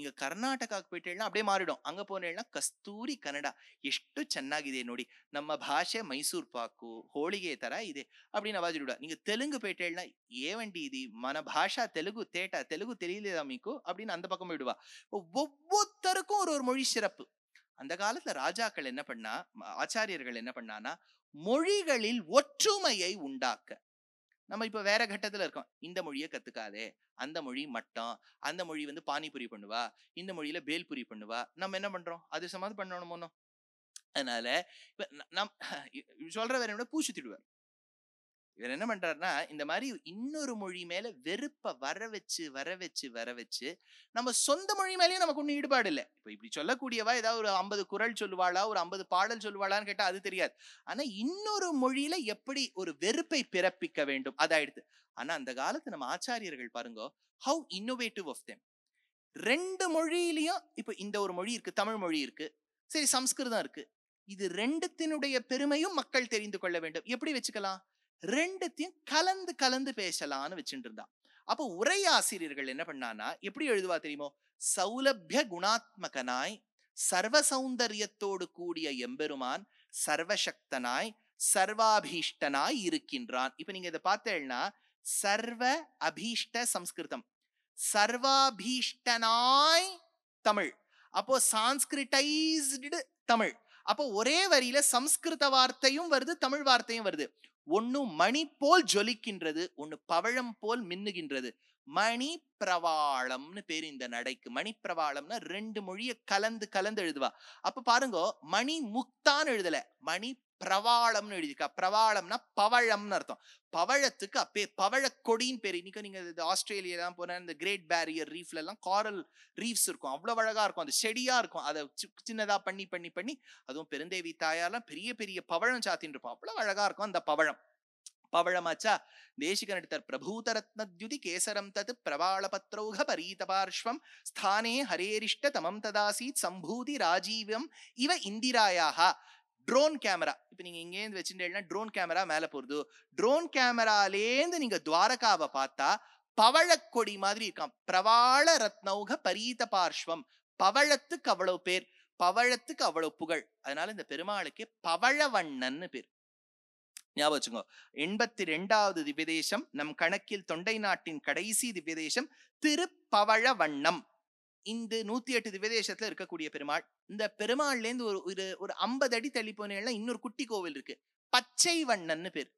ನೀವು ಕರ್ನಾಟಕಕ್ಕೆ ಬಿಟ್ಟೇಳನ್ನ ಅಪ್ಡೇ ಮಾರಿಡೋಣ ಹಂಗೆ ಪೋನೇಳನ್ನ ಕಸ್ತೂರಿ ಕನ್ನಡ ಎಷ್ಟು ಚೆನ್ನಾಗಿದೆ ನೋಡಿ ನಮ್ಮ ಭಾಷೆ ಮೈಸೂರು ಪಾಕು ಹೋಳಿಗೆ ತರ ಇದೆ ಅಪ್ಡಿ ನವಾಜಿರುಡ ನೀವು ತೆಲುಗು ಪೇಟೇಳನ್ನ ಏವಂಡಿ ಇದು ಮನ ಭಾಷಾ ತೆಲುಗು ತೇಟ ತೆಲುಗು ತೆಲಿಯಲೇದಾ ಮೀಕು ಅಪ್ಡಿನ அந்த பக்கம் விடுவா ஒவ்வொருத்தருக்கும் ஒரு ஒரு மொழி சிறப்பு அந்த காலத்துல ராஜாக்கள் என்ன பண்ணா ஆச்சாரியர்கள் என்ன பண்ணானா மொழிகளில் ஒற்றுமையை உண்டாக்க நம்ம இப்போ வேற கட்டத்தில் இருக்கோம் இந்த மொழியை கற்றுக்காதே அந்த மொழி மட்டம் அந்த மொழி வந்து பானிபுரி பண்ணுவா இந்த மொழியில பேல்புரி பண்ணுவா நம்ம என்ன பண்றோம் அது சமாதம் பண்ணணும் அதனால இப்போ நம் சொல்ற வேற பூசி திடுவார் இவர் என்ன பண்றாருன்னா இந்த மாதிரி இன்னொரு மொழி மேல வெறுப்ப வர வச்சு வர வச்சு வர வச்சு நம்ம சொந்த மொழி மேலேயும் நமக்கு ஒன்றும் ஈடுபாடு இல்லை இப்போ இப்படி சொல்லக்கூடியவா ஏதாவது ஒரு ஐம்பது குரல் சொல்லுவாளா ஒரு ஐம்பது பாடல் சொல்லுவாளான்னு கேட்டால் அது தெரியாது ஆனா இன்னொரு மொழியில எப்படி ஒரு வெறுப்பை பிறப்பிக்க வேண்டும் அதாயிடுது ஆனா அந்த காலத்து நம்ம ஆச்சாரியர்கள் பாருங்க ஹவு இன்னோவேட்டிவ் ஆஃப் தெம் ரெண்டு மொழியிலையும் இப்போ இந்த ஒரு மொழி இருக்கு தமிழ் மொழி இருக்கு சரி சம்ஸ்கிருதம் இருக்கு இது ரெண்டுத்தினுடைய பெருமையும் மக்கள் தெரிந்து கொள்ள வேண்டும் எப்படி வச்சுக்கலாம் ரெண்டுத்தையும் கலந்து கலந்து பேசலான்னு வச்சுட்டு இருந்தான் அப்போ ஆசிரியர்கள் என்ன பண்ணானா எப்படி எழுதுவா தெரியுமோ சௌலபிய குணாத்மகனாய் சர்வ சௌந்தரியத்தோடு கூடிய எம்பெருமான் சர்வசக்தனாய் சர்வாபீஷ்டனாய் இருக்கின்றான் இப்ப நீங்க இதை பார்த்தேன்னா சர்வ அபீஷ்ட சம்ஸ்கிருதம் சர்வாபீஷ்டனாய் தமிழ் அப்போ சான்ஸ்கிரிட்டைஸ்டு தமிழ் அப்போ ஒரே வரியில சம்ஸ்கிருத வார்த்தையும் வருது தமிழ் வார்த்தையும் வருது ஒன்று மணி போல் ஜொலிக்கின்றது ஒன்று பவழம் போல் மின்னுகின்றது மணி பிரவாளம்னு பேர் இந்த நடைக்கு மணி பிரவாளம்னா ரெண்டு மொழியை கலந்து கலந்து எழுதுவா அப்ப பாருங்க மணி முக்தான்னு எழுதல மணி பிரவாளம்னு எழுதியிருக்கா பிரவாளம்னா பவழம்னு அர்த்தம் பவழத்துக்கு அப்பே பவழ கொடின்னு பேர் இன்னைக்கு நீங்க ஆஸ்திரேலியா எல்லாம் போன இந்த கிரேட் பேரியர் ரீஃப்ல எல்லாம் காரல் ரீஃப்ஸ் இருக்கும் அவ்வளவு அழகா இருக்கும் அது செடியா இருக்கும் அதை சின்னதா பண்ணி பண்ணி பண்ணி அதுவும் பெருந்தேவி தாயாலாம் பெரிய பெரிய பவழம் சாத்தின்னு இருப்போம் அவ்வளவு அழகா இருக்கும் அந்த பவழம் పవళమచ దేశికనడితర్ பிரபூதரத்னத்யுதி கேசரம் తత్ ప్రవాళపత్రౌఘ பரீதபார்ஷ்வம் ஸ்தானே ஹரேரிஷ்ட தமம் ததாசீத் சம்பூதி ராஜீவம் இவ இந்திராயாக ட்ரோன் கேமரா இப்போ நீங்கள் இங்கேருந்து வச்சுட்டேன்னா ட்ரோன் கேமரா மேலே போகிறது ட்ரோன் கேமராலேந்து நீங்கள் துவாரகாவை பார்த்தா பவழக்கொடி மாதிரி இருக்கான் பிரவாள ரத்னௌக பரீத பார்ஷ்வம் பவழத்துக்கு அவ்வளவு பேர் பவழத்துக்கு அவ்வளவு புகழ் அதனால இந்த பெருமாளுக்கு பவழவண்ணன்னு பேர் ஞாபகம் எண்பத்தி ரெண்டாவது திவ்யதேசம் நம் கணக்கில் தொண்டை நாட்டின் கடைசி திவ்யதேசம் திருப்பவழ வண்ணம் இந்த நூத்தி எட்டு திவ்யதேசத்துல இருக்கக்கூடிய பெருமாள் இந்த பெருமாள்லேருந்து ஒரு ஒரு ஒரு ஐம்பது அடி தள்ளி போனேன்னா இன்னொரு குட்டி கோவில் இருக்கு பச்சை வண்ணன்னு பேர்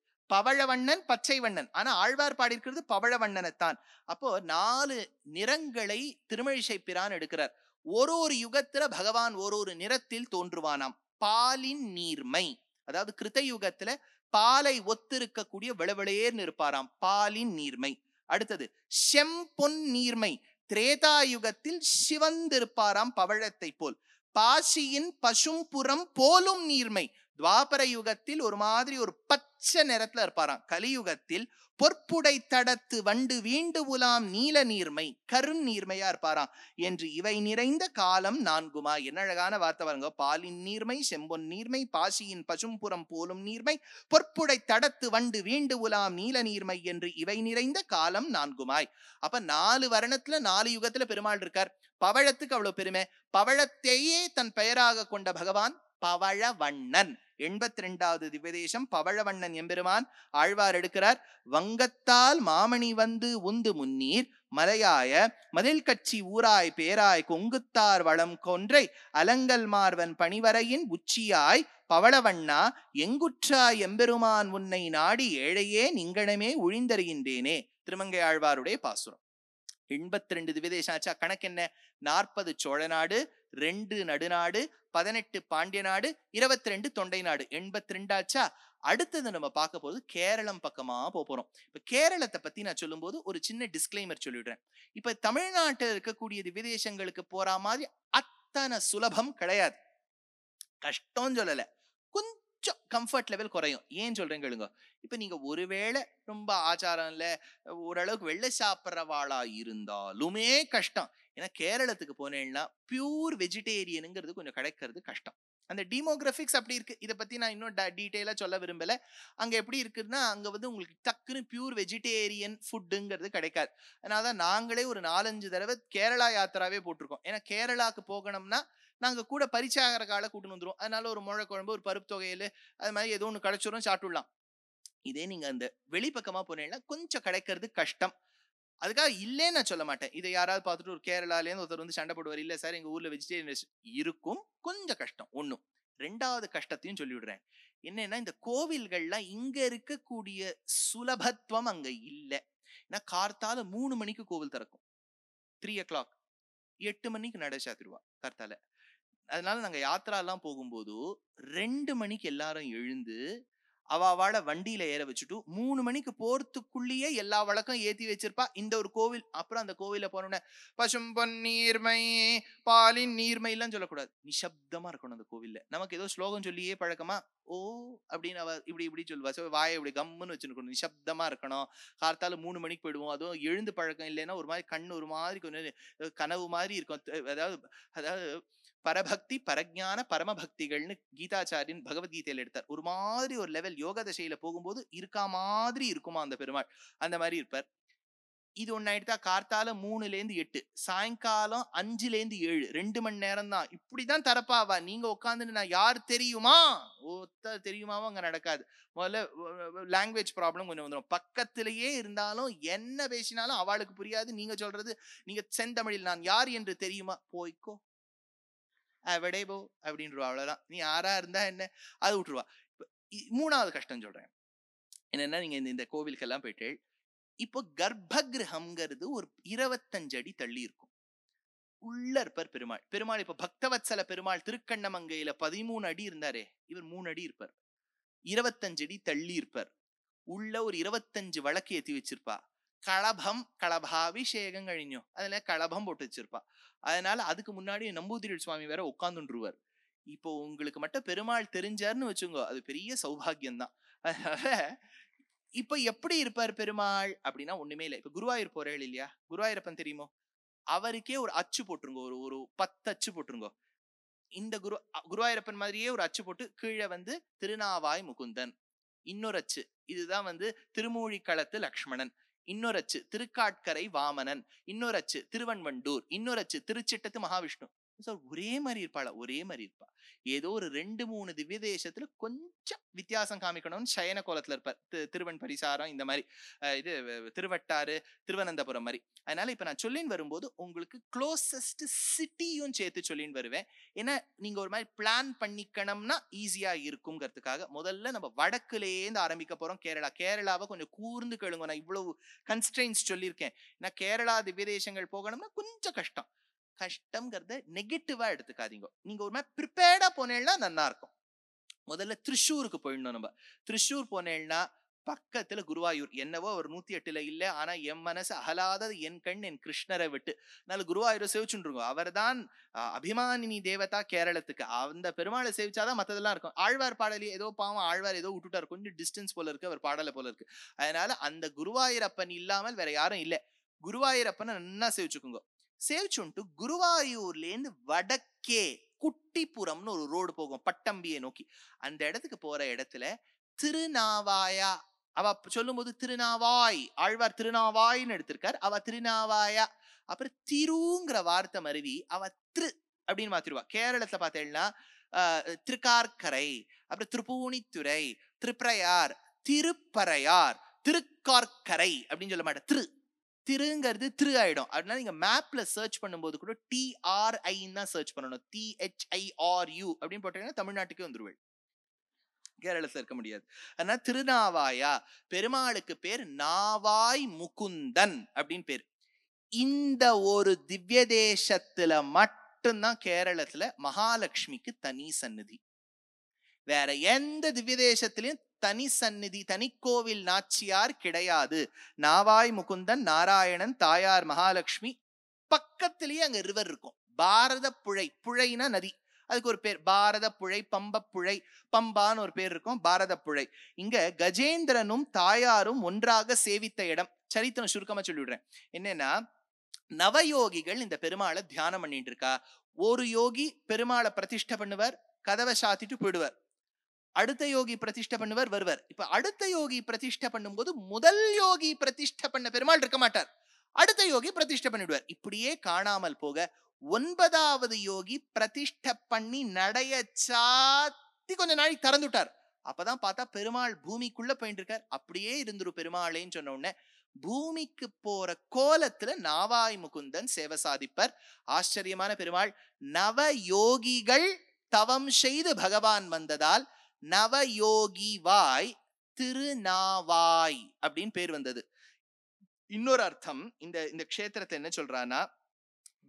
வண்ணன் பச்சை வண்ணன் ஆனா ஆழ்வார்பாடி இருக்கிறது வண்ணனைத்தான் அப்போ நாலு நிறங்களை திருமழிசை பிரான் எடுக்கிறார் ஒரு ஒரு யுகத்துல பகவான் ஒரு ஒரு நிறத்தில் தோன்றுவானாம் பாலின் நீர்மை அதாவது கிருத்த யுகத்துல பாலை ஒத்திருக்கக்கூடிய விளவிளையேர்னு இருப்பாராம் பாலின் நீர்மை அடுத்தது செம்பொன் நீர்மை திரேதாயுகத்தில் சிவந்திருப்பாராம் பவழத்தை போல் பாசியின் பசும்புறம் போலும் நீர்மை துவாபர யுகத்தில் ஒரு மாதிரி ஒரு பச்சை நிறத்துல இருப்பாராம் கலியுகத்தில் பொற்புடை தடத்து வண்டு வீண்டு உலாம் நீல நீர்மை கருண் நீர்மையா இருப்பாராம் என்று இவை நிறைந்த காலம் நான்குமா என்ன அழகான வார்த்தை பாருங்க பாலின் நீர்மை செம்பொன் நீர்மை பாசியின் பசும்புறம் போலும் நீர்மை பொற்புடை தடத்து வண்டு வீண்டு உலாம் நீல நீர்மை என்று இவை நிறைந்த காலம் நான்குமாய் அப்ப நாலு வருணத்துல நாலு யுகத்துல பெருமாள் இருக்கார் பவழத்துக்கு அவ்வளவு பெருமை பவழத்தையே தன் பெயராக கொண்ட பகவான் பவழ வண்ணன் எண்பத்தி ரெண்டாவது திவ்யதேசம் பவழவண்ணன் எம்பெருமான் ஆழ்வார் எடுக்கிறார் வங்கத்தால் மாமணி வந்து உந்து முன்னீர் மலையாய மதில் கட்சி ஊராய் பேராய் கொங்குத்தார் வளம் கொன்றை அலங்கல் மார்வன் பணிவரையின் உச்சியாய் பவளவண்ணா எங்குற்றாய் எம்பெருமான் உன்னை நாடி ஏழையே நிங்கனமே ஒழிந்தறிகின்றேனே திருமங்கை ஆழ்வாருடைய பாசுரம் எண்பத்தி ரெண்டு திவ்யதேசம் ஆச்சா கணக்கு என்ன நாற்பது நாடு ரெண்டு நடுநாடு பதினெட்டு பாண்டிய நாடு இருபத்தி ரெண்டு தொண்டை நாடு எண்பத்தி ரெண்டாச்சா அடுத்தது நம்ம பார்க்க போகிறது கேரளம் பக்கமாக போக போகிறோம் இப்போ கேரளத்தை பற்றி நான் சொல்லும்போது ஒரு சின்ன டிஸ்க்ளைமர் சொல்லிடுறேன் இப்போ தமிழ்நாட்டில் இருக்கக்கூடியது விதேசங்களுக்கு போகிற மாதிரி அத்தனை சுலபம் கிடையாது கஷ்டம் சொல்லலை கொஞ்சம் கொஞ்சம் கம்ஃபர்ட் லெவல் குறையும் ஏன் சொல்கிறேன் கேளுங்க இப்போ நீங்கள் ஒருவேளை ரொம்ப ஆச்சாரம் இல்லை ஓரளவுக்கு வெள்ளை சாப்பிட்றவாளா இருந்தாலுமே கஷ்டம் ஏன்னா கேரளத்துக்கு போனேன்னா பியூர் வெஜிடேரியனுங்கிறது கொஞ்சம் கிடைக்கிறது கஷ்டம் அந்த டிமோகிராஃபிக்ஸ் அப்படி இருக்குது இதை பற்றி நான் இன்னும் டீட்டெயிலாக சொல்ல விரும்பலை அங்கே எப்படி இருக்குதுன்னா அங்கே வந்து உங்களுக்கு டக்குன்னு பியூர் வெஜிடேரியன் ஃபுட்டுங்கிறது கிடைக்காது அதனால தான் நாங்களே ஒரு நாலஞ்சு தடவை கேரளா யாத்திராவே போட்டிருக்கோம் ஏன்னா கேரளாவுக்கு போகணும்னா நாங்கள் கூட பரிச்சை ஆகிற காலை கூட்டுன்னு வந்துடும் அதனால ஒரு முழை குழம்பு ஒரு பருப்பு தொகையில் அது மாதிரி ஏதோ ஒன்று கிடச்சிடும் சாப்பிட்டுடலாம் இதே நீங்கள் அந்த வெளிப்பக்கமாக போனீங்கன்னா கொஞ்சம் கிடைக்கிறது கஷ்டம் அதுக்காக இல்லைன்னு நான் சொல்ல மாட்டேன் இதை யாராவது பார்த்துட்டு ஒரு கேரளாலேருந்து ஒருத்தர் வந்து சண்டை போடுவார் இல்லை சார் எங்கள் ஊரில் வெஜிடேரியன் இருக்கும் கொஞ்சம் கஷ்டம் ஒன்றும் ரெண்டாவது கஷ்டத்தையும் சொல்லிவிடுறேன் என்னன்னா இந்த கோவில்கள்லாம் இங்க இருக்கக்கூடிய சுலபத்துவம் அங்க இல்லை ஏன்னா கார்த்தால மூணு மணிக்கு கோவில் திறக்கும் த்ரீ ஓ கிளாக் எட்டு மணிக்கு நடை சாத்திருவா கார்த்தால அதனால நாங்க யாத்திராலாம் போகும்போது ரெண்டு மணிக்கு எல்லாரும் எழுந்து அவாவால வண்டியில ஏற வச்சுட்டு மூணு மணிக்கு போறதுக்குள்ளேயே எல்லா வழக்கம் ஏத்தி வச்சிருப்பா இந்த ஒரு கோவில் அப்புறம் அந்த கோவில போனோடனே பசும் பொன் நீர்மை பாலின் நீர்மை எல்லாம் சொல்லக்கூடாது நிசப்தமா இருக்கணும் அந்த கோவில்ல நமக்கு ஏதோ ஸ்லோகம் சொல்லியே பழக்கமா ஓ அப்படின்னு அவ இப்படி இப்படி சொல்லுவா சோ வாயை இப்படி கம்முன்னு வச்சுருக்கணும் நிசப்தமா இருக்கணும் கார்த்தால மூணு மணிக்கு போயிடுவோம் அதுவும் எழுந்து பழக்கம் இல்லைன்னா ஒரு மாதிரி கண் ஒரு மாதிரி கொஞ்சம் கனவு மாதிரி இருக்கும் அதாவது அதாவது பரபக்தி பரஜான பரமபக்திகள்னு கீதாச்சாரியன் பகவத்கீதையில எடுத்தார் ஒரு மாதிரி ஒரு லெவல் யோக தசையில போகும்போது இருக்கா மாதிரி இருக்குமா அந்த பெருமாள் அந்த மாதிரி இருப்பார் இது ஒன்னு ஆயிடுதா கார்த்தால மூணுலேருந்து எட்டு சாயங்காலம் அஞ்சுலேருந்து ஏழு ரெண்டு மணி நேரம் தான் இப்படிதான் தரப்பாவா நீங்க உட்காந்து நான் யார் தெரியுமா ஒத்த தெரியுமாவோ அங்க நடக்காது முதல்ல லாங்குவேஜ் ப்ராப்ளம் கொஞ்சம் வந்துடும் பக்கத்திலேயே இருந்தாலும் என்ன பேசினாலும் அவளுக்கு புரியாது நீங்க சொல்றது நீங்க செந்தமிழில் நான் யார் என்று தெரியுமா போய்க்கோ அவடே போ அப்படின்றவா அவ்வளோதான் நீ யாரா இருந்தா என்ன அது விட்டுருவா மூணாவது கஷ்டம் சொல்றேன் என்னென்னா நீங்கள் இந்த இந்த கோவிலுக்கெல்லாம் போயிட்டு இப்போ கர்ப்ப கிரகம்ங்கிறது ஒரு இருபத்தஞ்சு அடி தள்ளி இருக்கும் உள்ள இருப்பார் பெருமாள் பெருமாள் இப்போ பக்தவத்சல பெருமாள் திருக்கண்ணமங்கையில பதிமூணு அடி இருந்தாரே இவர் மூணு அடி இருப்பார் இருபத்தஞ்சு அடி தள்ளி இருப்பார் உள்ள ஒரு இருபத்தஞ்சு வழக்கு ஏற்றி வச்சிருப்பா കളഭം കളഭാഭിഷേകം കഴിഞ്ഞു அதுல களபம் போட்டு வச்சிருப்பா அதனால அதுக்கு முன்னாடி நம்பூதிரியல் சுவாமி வேற உட்காந்துருவார் இப்போ உங்களுக்கு மட்டும் பெருமாள் தெரிஞ்சார்னு வச்சுங்கோ அது பெரிய சௌபாகியம்தான் தான் இப்ப எப்படி இருப்பார் பெருமாள் அப்படின்னா ஒண்ணுமே இல்லை இப்ப குருவாயூர் போறேள் இல்லையா குருவாயூரப்பன் தெரியுமோ அவருக்கே ஒரு அச்சு போட்டுருங்கோ ஒரு ஒரு பத்து அச்சு போட்டுருங்கோ இந்த குரு குருவாயூரப்பன் மாதிரியே ஒரு அச்சு போட்டு கீழே வந்து திருநாவாய் முகுந்தன் இன்னொரு அச்சு இதுதான் வந்து திருமூழிக்களத்து லக்ஷ்மணன் இன்னொரு அச்சு திருக்காட்கரை வாமனன் இன்னொரு அச்சு திருவன்வண்டூர் இன்னொரு அச்சு திருச்சிட்டத்து மகாவிஷ்ணு சார் ஒரே மாதிரி இருப்பாள் ஒரே மாதிரி இருப்பா ஏதோ ஒரு ரெண்டு மூணு திவ்ய தேசத்துல கொஞ்சம் வித்தியாசம் காமிக்கணும்னு சயன கோலத்துல இருப்பார் திருவன் பரிசாரம் இந்த மாதிரி இது திருவட்டாறு திருவனந்தபுரம் மாதிரி அதனால இப்ப நான் சொல்லின்னு வரும்போது உங்களுக்கு க்ளோசஸ்ட் சிட்டியும் சேர்த்து சொல்லின்னு வருவேன் ஏன்னா நீங்க ஒரு மாதிரி பிளான் பண்ணிக்கணும்னா ஈஸியா இருக்குங்கிறதுக்காக முதல்ல நம்ம வடக்குலேருந்து ஆரம்பிக்க போறோம் கேரளா கேரளாவை கொஞ்சம் கூர்ந்து கேளுங்க நான் இவ்வளவு கன்ஸ்டன்ஸ் சொல்லியிருக்கேன் ஏன்னா கேரளா திவ்ய தேசங்கள் போகணும்னா கொஞ்சம் கஷ்டம் கஷ்டங்கிறத நெகட்டிவா எடுத்துக்காதீங்க நீங்கள் ஒரு மாதிரி ப்ரிப்பேர்டாக போனேன்னா நல்லா இருக்கும் முதல்ல திருஷூருக்கு போயிடணும் நம்ம திருஷூர் போனேன்னா பக்கத்துல குருவாயூர் என்னவோ ஒரு நூத்தி எட்டுல இல்ல ஆனா என் மனசு அகலாதது என் கண் என் கிருஷ்ணரை விட்டு அதனால குருவாயூரை சேவிச்சுருக்கோம் அவர் தான் அபிமானினி தேவதா கேரளத்துக்கு அந்த பெருமாளை சேவிச்சாதான் மத்ததெல்லாம் இருக்கும் ஆழ்வார் பாடலி ஏதோ பாவம் ஆழ்வார் ஏதோ விட்டுட்டார் கொஞ்சம் டிஸ்டன்ஸ் போல இருக்கு அவர் பாடலை போல இருக்கு அதனால அந்த குருவாயூரப்பன் இல்லாமல் வேற யாரும் இல்லை குருவாயூரப்பனை நல்லா சேவிச்சுக்கோங்க சேல்ச்சுண்டு குருவாயூர்லேருந்து வடக்கே குட்டிப்புறம்னு ஒரு ரோடு போகும் பட்டம்பியை நோக்கி அந்த இடத்துக்கு போற இடத்துல திருநாவாயா அவ சொல்லும்போது திருநாவாய் ஆழ்வார் திருநாவாய்ன்னு எடுத்திருக்கார் அவ திருநாவாயா அப்புறம் திருங்கிற வார்த்தை மருவி அவ திரு அப்படின்னு மாத்திருவா கேரளத்தை பார்த்தேன்னா திருக்கார்கரை அப்புறம் திருப்பூணித்துறை திருப்பரையார் திருப்பறையார் திருக்கார்கரை அப்படின்னு சொல்ல மாட்டேன் திரு திருங்கிறது திரு ஆயிடும் அதனால நீங்க மேப்ல சர்ச் பண்ணும்போது கூட டிஆர்ஐ தான் சர்ச் பண்ணணும் டிஹெச்ஐஆர்யூ அப்படின்னு போட்டீங்கன்னா தமிழ்நாட்டுக்கே வந்துருவேன் கேரளத்தில் இருக்க முடியாது அதனால திருநாவாயா பெருமாளுக்கு பேர் நாவாய் முகுந்தன் அப்படின்னு பேர் இந்த ஒரு திவ்ய தேசத்துல மட்டும்தான் கேரளத்துல மகாலட்சுமிக்கு தனி சன்னதி வேற எந்த திவ்ய தேசத்திலையும் தனி சந்நிதி தனி கோவில் நாச்சியார் கிடையாது நாவாய் முகுந்தன் நாராயணன் தாயார் மகாலட்சுமி பக்கத்திலேயே அங்க ரிவர் இருக்கும் பாரத புழை புழைனா நதி அதுக்கு ஒரு பேர் பாரத புழை பம்ப புழை பம்பான்னு ஒரு பேர் இருக்கும் பாரத புழை இங்க கஜேந்திரனும் தாயாரும் ஒன்றாக சேவித்த இடம் சரித்திரம் சுருக்கமா சொல்லிடுறேன் என்னன்னா நவயோகிகள் இந்த பெருமாளை தியானம் பண்ணிட்டு இருக்கா ஒரு யோகி பெருமாளை பிரதிஷ்ட பண்ணுவார் கதவை சாத்திட்டு போயிடுவார் அடுத்த யோகி பிரதிஷ்ட பண்ணுவர் வருவர் இப்ப அடுத்த யோகி பிரதிஷ்ட பண்ணும்போது முதல் யோகி பிரதிஷ்ட பண்ண பெருமாள் இருக்க மாட்டார் அடுத்த யோகி பிரதிஷ்ட பண்ணிடுவார் இப்படியே காணாமல் போக ஒன்பதாவது யோகி பிரதிஷ்ட பண்ணி நடைய சாத்தி கொஞ்ச நாளைக்கு திறந்துட்டார் அப்பதான் பார்த்தா பெருமாள் பூமிக்குள்ள போயிட்டு இருக்கார் அப்படியே இருந்துரு பெருமாளேன்னு சொன்ன உடனே பூமிக்கு போற கோலத்துல நாவாய் முகுந்தன் சேவை சாதிப்பர் ஆச்சரியமான பெருமாள் நவ யோகிகள் தவம் செய்து பகவான் வந்ததால் நவயோகி வாய் திருநாவாய் அப்படின்னு பேர் வந்தது இன்னொரு அர்த்தம் இந்த இந்த க்ஷேத்திரத்தை என்ன சொல்றானா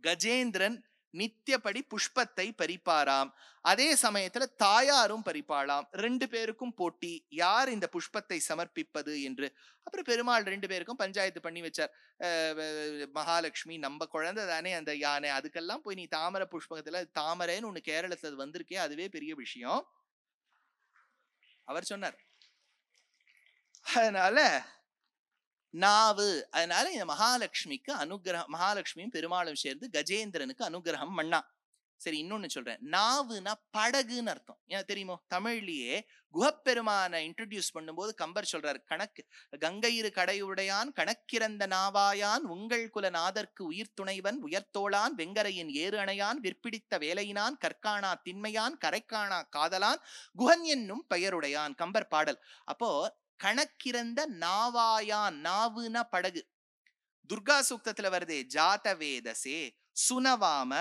கஜேந்திரன் நித்தியப்படி புஷ்பத்தை பறிப்பாராம் அதே சமயத்துல தாயாரும் பறிப்பாளாம் ரெண்டு பேருக்கும் போட்டி யார் இந்த புஷ்பத்தை சமர்ப்பிப்பது என்று அப்புறம் பெருமாள் ரெண்டு பேருக்கும் பஞ்சாயத்து பண்ணி வச்சார் மகாலட்சுமி நம்ம குழந்தை தானே அந்த யானை அதுக்கெல்லாம் போய் நீ தாமரை புஷ்பத்துல தாமரைன்னு ஒண்ணு கேரளத்துல வந்திருக்கே அதுவே பெரிய விஷயம் அவர் சொன்னார் அதனால நாவு அதனால இந்த மகாலட்சுமிக்கு அனுகிரகம் மகாலட்சுமியும் பெருமாளும் சேர்ந்து கஜேந்திரனுக்கு அனுகிரகம் பண்ணான் சரி இன்னொன்னு சொல்றேன் நாவுனா படகுன்னு அர்த்தம் ஏன் தெரியுமோ தமிழ்லயே குஹப்பெருமானை இன்ட்ரடியூஸ் பண்ணும்போது கம்பர் சொல்றாரு கணக்கு கங்கையிரு கடையுடையான் கணக்கிறந்த நாவாயான் உங்கள் குலநாதற்கு உயிர் துணைவன் உயர்த்தோளான் வெங்கரையின் ஏறு அணையான் விற்பிடித்த வேலையினான் கற்காணா திண்மையான் கரைக்காணா காதலான் குஹன் என்னும் பெயருடையான் கம்பர் பாடல் அப்போ கணக்கிறந்த நாவாயான் நாவுன படகு துர்கா சூக்தத்துல வருதே ஜாத வேதசே சுனவாம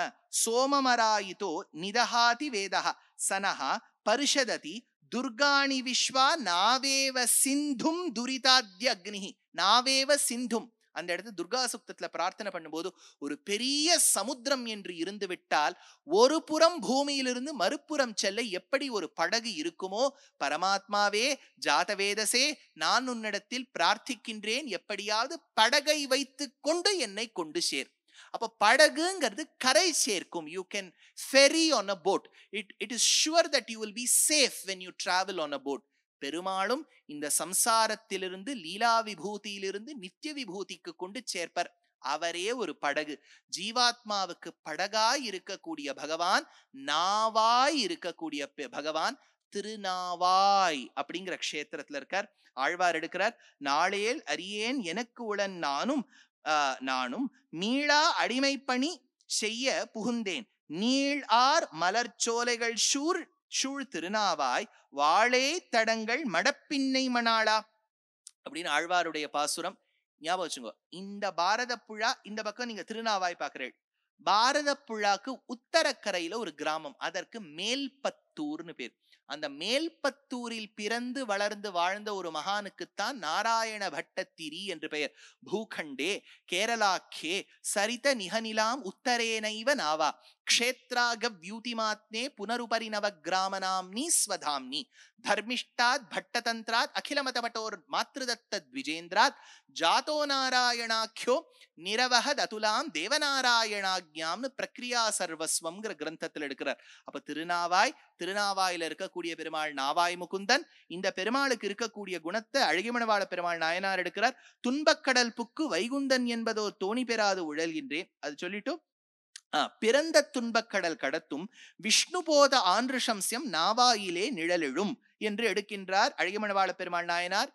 சோமமராயிதோ நிதஹாதி வேதஹ சனஹா பரிஷததி துர்காணி விஸ்வா நாவேவ சிந்தும் துரிதாத்ய அக்னி நாவேவ சிந்தும் அந்த இடத்துல துர்கா சுக்தத்துல பிரார்த்தனை பண்ணும்போது ஒரு பெரிய சமுத்திரம் என்று இருந்து விட்டால் ஒரு புறம் பூமியிலிருந்து மறுபுறம் செல்ல எப்படி ஒரு படகு இருக்குமோ பரமாத்மாவே ஜாதவேதசே நான் உன்னிடத்தில் பிரார்த்திக்கின்றேன் எப்படியாவது படகை வைத்து கொண்டு என்னை கொண்டு சேர் அப்போ படகுங்கிறது கரை சேர்க்கும் you can ferry on a boat it it is sure that you will be safe when you travel on a boat பெருமாளும் இந்த சம்சாரத்திலிருந்து லீலா விபூதியிலிருந்து நித்திய விபூதிக்கு கொண்டு சேர்ப்பர் அவரே ஒரு படகு ஜீவாத்மாவுக்கு படகாய் இருக்கக்கூடிய பகவான் நாவாய் இருக்கக்கூடிய பகவான் திருநாவாய் அப்படிங்கிற க்ஷேத்திரத்துல இருக்கார் ஆழ்வார் எடுக்கிறார் நாளேல் அரியேன் எனக்கு உளன் நானும் நானும் மீளா அடிமைப்பணி செய்ய புகுந்தேன் நீள் ஆர் மலர்ச்சோலைகள் சூர் சூழ் திருநாவாய் வாழே தடங்கள் மடப்பின்னை மணாளா அப்படின்னு ஆழ்வாருடைய பாசுரம் ஞாபகம் வச்சுங்கோ இந்த பாரத புழா இந்த பக்கம் நீங்க திருநாவாய் பாக்குறீள் பாரத புழாக்கு உத்தரக்கரையில ஒரு கிராமம் அதற்கு மேல்பத்தூர்னு பேர் அந்த மேல்பத்தூரில் பிறந்து வளர்ந்து வாழ்ந்த ஒரு மகானுக்குத்தான் நாராயண பட்டத்திரி என்று பெயர் பூகண்டே கேரளாக்கே சரித நிகநிலாம் உத்தரேனைவ நாவா க்ஷேத்ராக வியூதிமாத்னே கிராம நாம்னி ஸ்வதாம்னி தர்மிஷ்டாத் பட்டதந்திராத் அகிலமதமட்டோர் மாத்ருதத்தத்விஜேந்திராத் ஜாதோ நாராயணாக்கியோ நிரவக அதுலாம் தேவநாராயணாக்யாம்னு பிரக்ரியா சர்வஸ்வம்ங்கிற கிரந்தத்தில் எடுக்கிறார் அப்ப திருநாவாய் திருநாவாயில இருக்கக்கூடிய பெருமாள் நாவாய் முகுந்தன் இந்த பெருமாளுக்கு இருக்கக்கூடிய குணத்தை அழகிமணவாள பெருமாள் நாயனார் எடுக்கிறார் துன்பக்கடல் புக்கு வைகுந்தன் என்பதோ தோணி பெறாது உழல்கின்றேன் அது சொல்லிட்டு பிறந்த துன்பக்கடல் கடத்தும் விஷ்ணுபோத ஆன்றுஷம்சியம் நாவாயிலே நிழலெழும் என்று எடுக்கின்றார் அழகமணவாள பெருமாள் நாயனார்